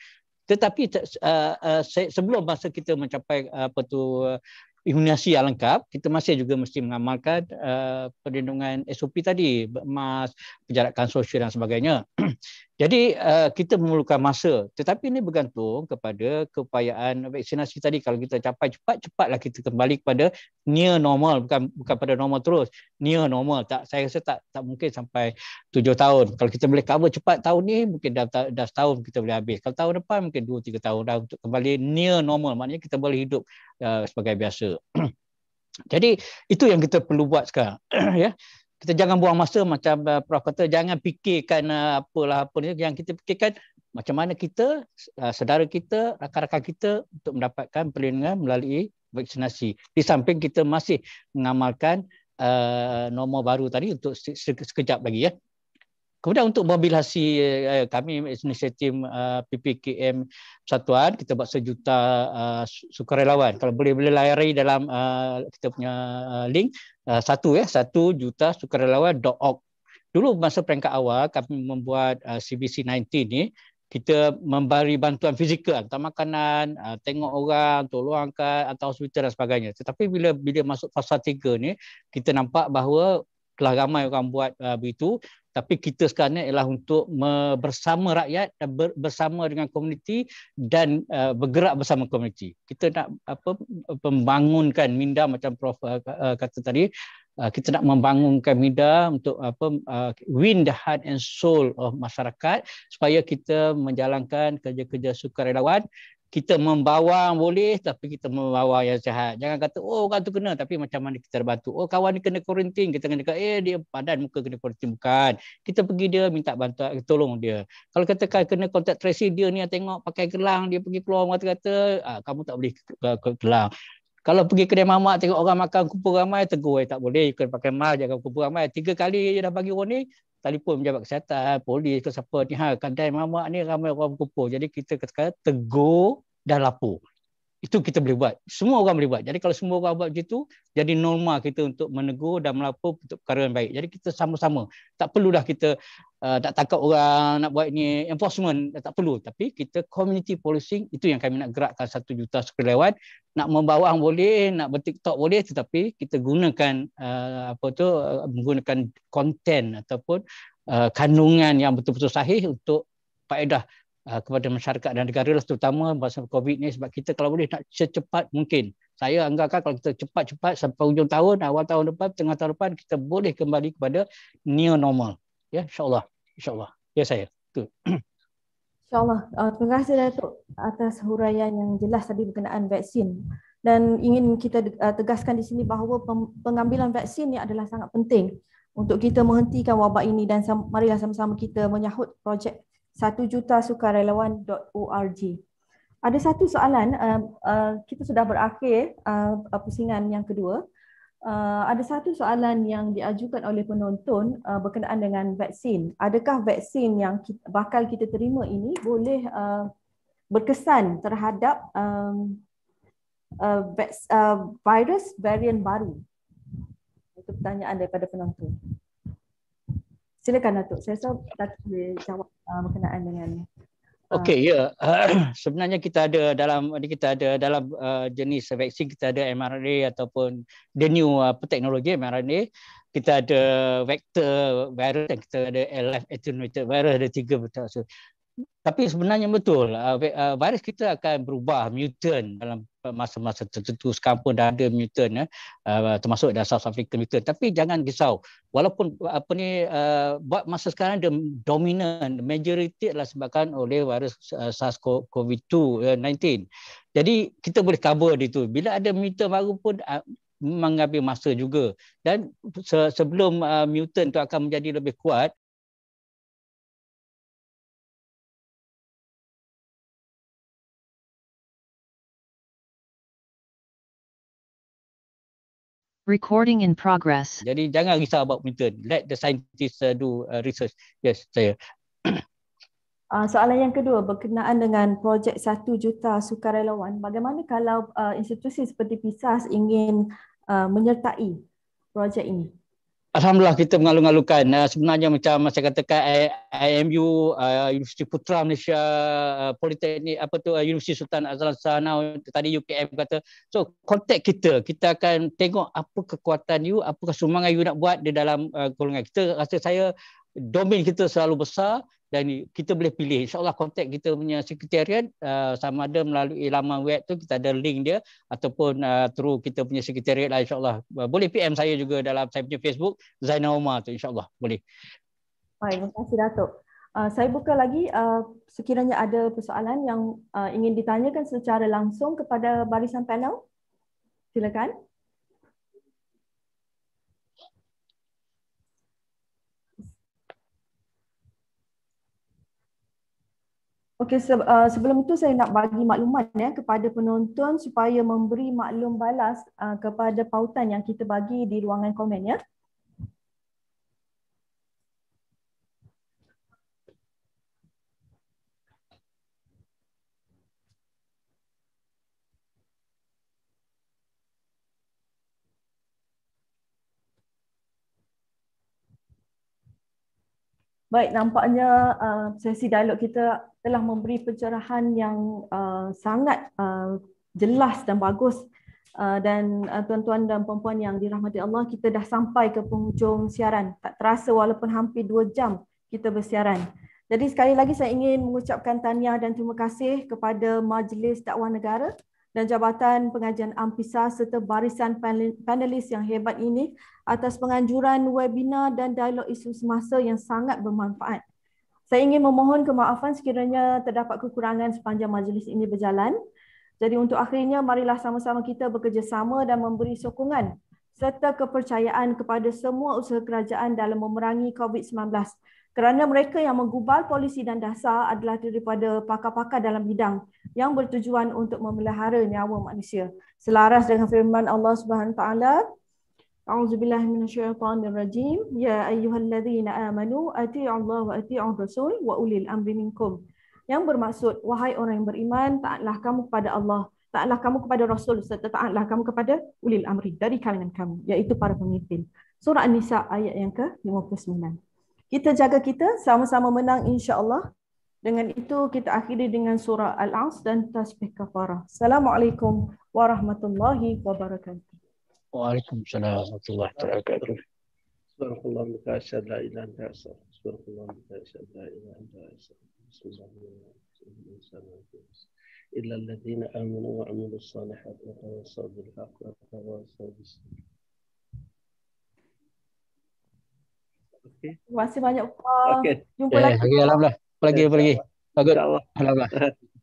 Tetapi uh, uh, sebelum masa kita mencapai uh, apa tu uh, imunisasi yang lengkap, kita masih juga mesti mengamalkan uh, perlindungan SOP tadi, mas penjarakan sosial dan sebagainya. Jadi uh, kita memerlukan masa tetapi ini bergantung kepada keupayaan vaksinasi tadi kalau kita capai cepat-cepatlah kita kembali kepada near normal bukan bukan pada normal terus near normal tak saya rasa tak tak mungkin sampai tujuh tahun kalau kita boleh cover cepat tahun ni mungkin dah dah setahun kita boleh habis kalau tahun depan mungkin dua tiga tahun dah untuk kembali near normal maknanya kita boleh hidup uh, sebagai biasa Jadi itu yang kita perlu buat sekarang ya kita jangan buang masa macam uh, prof kata jangan fikirkan uh, apalah apa ni yang kita fikirkan macam mana kita uh, saudara kita rakan-rakan kita untuk mendapatkan perlindungan melalui vaksinasi di samping kita masih mengamalkan uh, norma baru tadi untuk se- sekejap lagi ya Kemudian untuk mobilisasi eh, eh, kami inisiatif uh, eh, PPKM Satuan kita buat sejuta uh, sukarelawan. Kalau boleh boleh layari dalam uh, kita punya link uh, satu ya satu juta sukarelawan .org. Dulu masa peringkat awal kami membuat uh, CBC 19 ni kita memberi bantuan fizikal, hantar makanan, tengok orang, tolong angkat atau hospital dan sebagainya. Tetapi bila bila masuk fasa tiga ni, kita nampak bahawa telah ramai orang buat begitu tapi kita sekarang ni ialah untuk bersama rakyat bersama dengan komuniti dan uh, bergerak bersama komuniti. Kita nak apa membangunkan minda macam prof uh, uh, kata tadi kita nak membangunkan minda untuk apa win the heart and soul of masyarakat supaya kita menjalankan kerja-kerja sukarelawan kita membawa boleh tapi kita membawa yang jahat. Jangan kata oh orang tu kena tapi macam mana kita terbantu. Oh kawan ni kena kuarantin, kita kena kata eh dia padan muka kena kuarantin bukan. Kita pergi dia minta bantuan tolong dia. Kalau kata kau kena contact tracing dia ni tengok pakai gelang dia pergi keluar orang kata ah, kamu tak boleh gelang. Kalau pergi kedai mamak tengok orang makan kumpul ramai tegur eh, tak boleh kena pakai mask jangan kumpul ramai. Tiga kali dia dah bagi warning telefon pejabat kesihatan, polis ke siapa ni ha kedai mamak ni ramai orang berkumpul. Jadi kita kata tegur dan lapar. Itu kita boleh buat. Semua orang boleh buat. Jadi kalau semua orang buat begitu, jadi norma kita untuk menegur dan melapor untuk perkara yang baik. Jadi kita sama-sama. Tak perlu dah kita uh, nak tangkap orang, nak buat ini enforcement. Tak perlu. Tapi kita community policing, itu yang kami nak gerakkan satu juta sekalian. Nak membawa orang boleh, nak ber-TikTok boleh, tetapi kita gunakan uh, apa tu, uh, menggunakan konten ataupun uh, kandungan yang betul-betul sahih untuk faedah uh, kepada masyarakat dan negara lah, terutama pasal COVID ni sebab kita kalau boleh nak secepat mungkin. Saya anggarkan kalau kita cepat-cepat sampai hujung tahun, awal tahun depan, tengah tahun depan kita boleh kembali kepada new normal. Ya, insyaAllah. InsyaAllah. Ya saya. Tu. InsyaAllah. Uh, terima kasih Datuk atas huraian yang jelas tadi berkenaan vaksin. Dan ingin kita ah, tegaskan di sini bahawa pengambilan vaksin ini adalah sangat penting untuk kita menghentikan wabak ini dan marilah sama-sama kita menyahut projek satujutasukarelawan.org. Ada satu soalan, uh, uh, kita sudah berakhir uh, pusingan yang kedua. Uh, ada satu soalan yang diajukan oleh penonton uh, berkenaan dengan vaksin. Adakah vaksin yang kita, bakal kita terima ini boleh uh, berkesan terhadap um, uh, vaks, uh, virus varian baru? Itu pertanyaan daripada penonton. Silakan Datuk, saya rasa Datuk boleh jawab uh, berkenaan dengan uh, Okey ya yeah. uh, sebenarnya kita ada dalam kita ada dalam uh, jenis vaksin kita ada mRNA ataupun the new uh, apa uh, teknologi mRNA kita ada vektor virus dan kita ada live attenuated virus ada tiga betul so tapi sebenarnya betul uh, virus kita akan berubah mutant dalam masa-masa tertentu sekarang dah ada mutant eh, uh, termasuk dalam South African mutant tapi jangan risau walaupun apa ni uh, buat masa sekarang the dominant majority adalah sebabkan oleh virus uh, SARS-CoV-2 uh, eh, 19 jadi kita boleh cover tu. bila ada mutant baru pun uh, mengambil masa juga dan se- sebelum uh, mutant tu akan menjadi lebih kuat Recording in progress. Jadi jangan risau about Milton. Let the scientists uh, do uh, research. Yes, saya. Uh, soalan yang kedua berkenaan dengan projek 1 juta sukarelawan. Bagaimana kalau uh, institusi seperti PISAS ingin uh, menyertai projek ini? Alhamdulillah kita mengalu-alukan. Uh, sebenarnya macam saya katakan IMU uh, ah, Universiti Putra Malaysia uh, Politeknik apa tu uh, Universiti Sultan Azlan Sanau tadi UKM kata so contact kita kita akan tengok apa kekuatan you apa kesumbangan you nak buat di dalam uh, golongan kita rasa saya domain kita selalu besar dan kita boleh pilih insyaallah kontak kita punya sekretariat uh, sama ada melalui laman web tu kita ada link dia ataupun uh, through kita punya sekretariat lah insyaallah uh, boleh PM saya juga dalam saya punya Facebook Zainal Omar tu insyaallah boleh baik terima kasih Datuk uh, saya buka lagi uh, sekiranya ada persoalan yang uh, ingin ditanyakan secara langsung kepada barisan panel silakan Okey se- uh, sebelum itu saya nak bagi maklumat ya kepada penonton supaya memberi maklum balas uh, kepada pautan yang kita bagi di ruangan komen ya. Baik, nampaknya uh, sesi dialog kita telah memberi pencerahan yang uh, sangat uh, jelas dan bagus. Uh, dan uh, tuan-tuan dan puan-puan yang dirahmati Allah, kita dah sampai ke penghujung siaran. Tak terasa walaupun hampir dua jam kita bersiaran. Jadi sekali lagi saya ingin mengucapkan tahniah dan terima kasih kepada Majlis Dakwah Negara dan Jabatan Pengajian AMPISA serta barisan panelis yang hebat ini atas penganjuran webinar dan dialog isu semasa yang sangat bermanfaat. Saya ingin memohon kemaafan sekiranya terdapat kekurangan sepanjang majlis ini berjalan. Jadi untuk akhirnya, marilah sama-sama kita bekerjasama dan memberi sokongan serta kepercayaan kepada semua usaha kerajaan dalam memerangi COVID-19 kerana mereka yang menggubal polisi dan dasar adalah daripada pakar-pakar dalam bidang yang bertujuan untuk memelihara nyawa manusia selaras dengan firman Allah Subhanahu Wa taala A'udzu billahi minasyaitonir rajim ya ayyuhalladzina amanu atii'u Allah wa atii'u Rasul wa ulil amri minkum yang bermaksud wahai orang yang beriman taatlah kamu kepada Allah taatlah kamu kepada Rasul serta taatlah kamu kepada ulil amri dari kalangan kamu iaitu para pemimpin surah an-nisa ayat yang ke 59 kita jaga kita, sama-sama menang insya-Allah. Dengan itu kita akhiri dengan surah Al-As dan tasbih kafarah. Assalamualaikum warahmatullahi wabarakatuh. Waalaikumsalam warahmatullahi wabarakatuh. Subhanallahi wa bihamdihi asyhadu an la ilaha illa anta astaghfiruka wa atubu ilaik. Bismillahirrahmanirrahim. إلا الذين آمنوا وعملوا الصالحات وتواصوا بالحق وتواصوا بالصبر Terima kasih banyak. Okay. Jumpa okay. Eh, lagi. Lah, okay, alhamdulillah. Apa lagi? Apa lagi? Bagus. Alhamdulillah.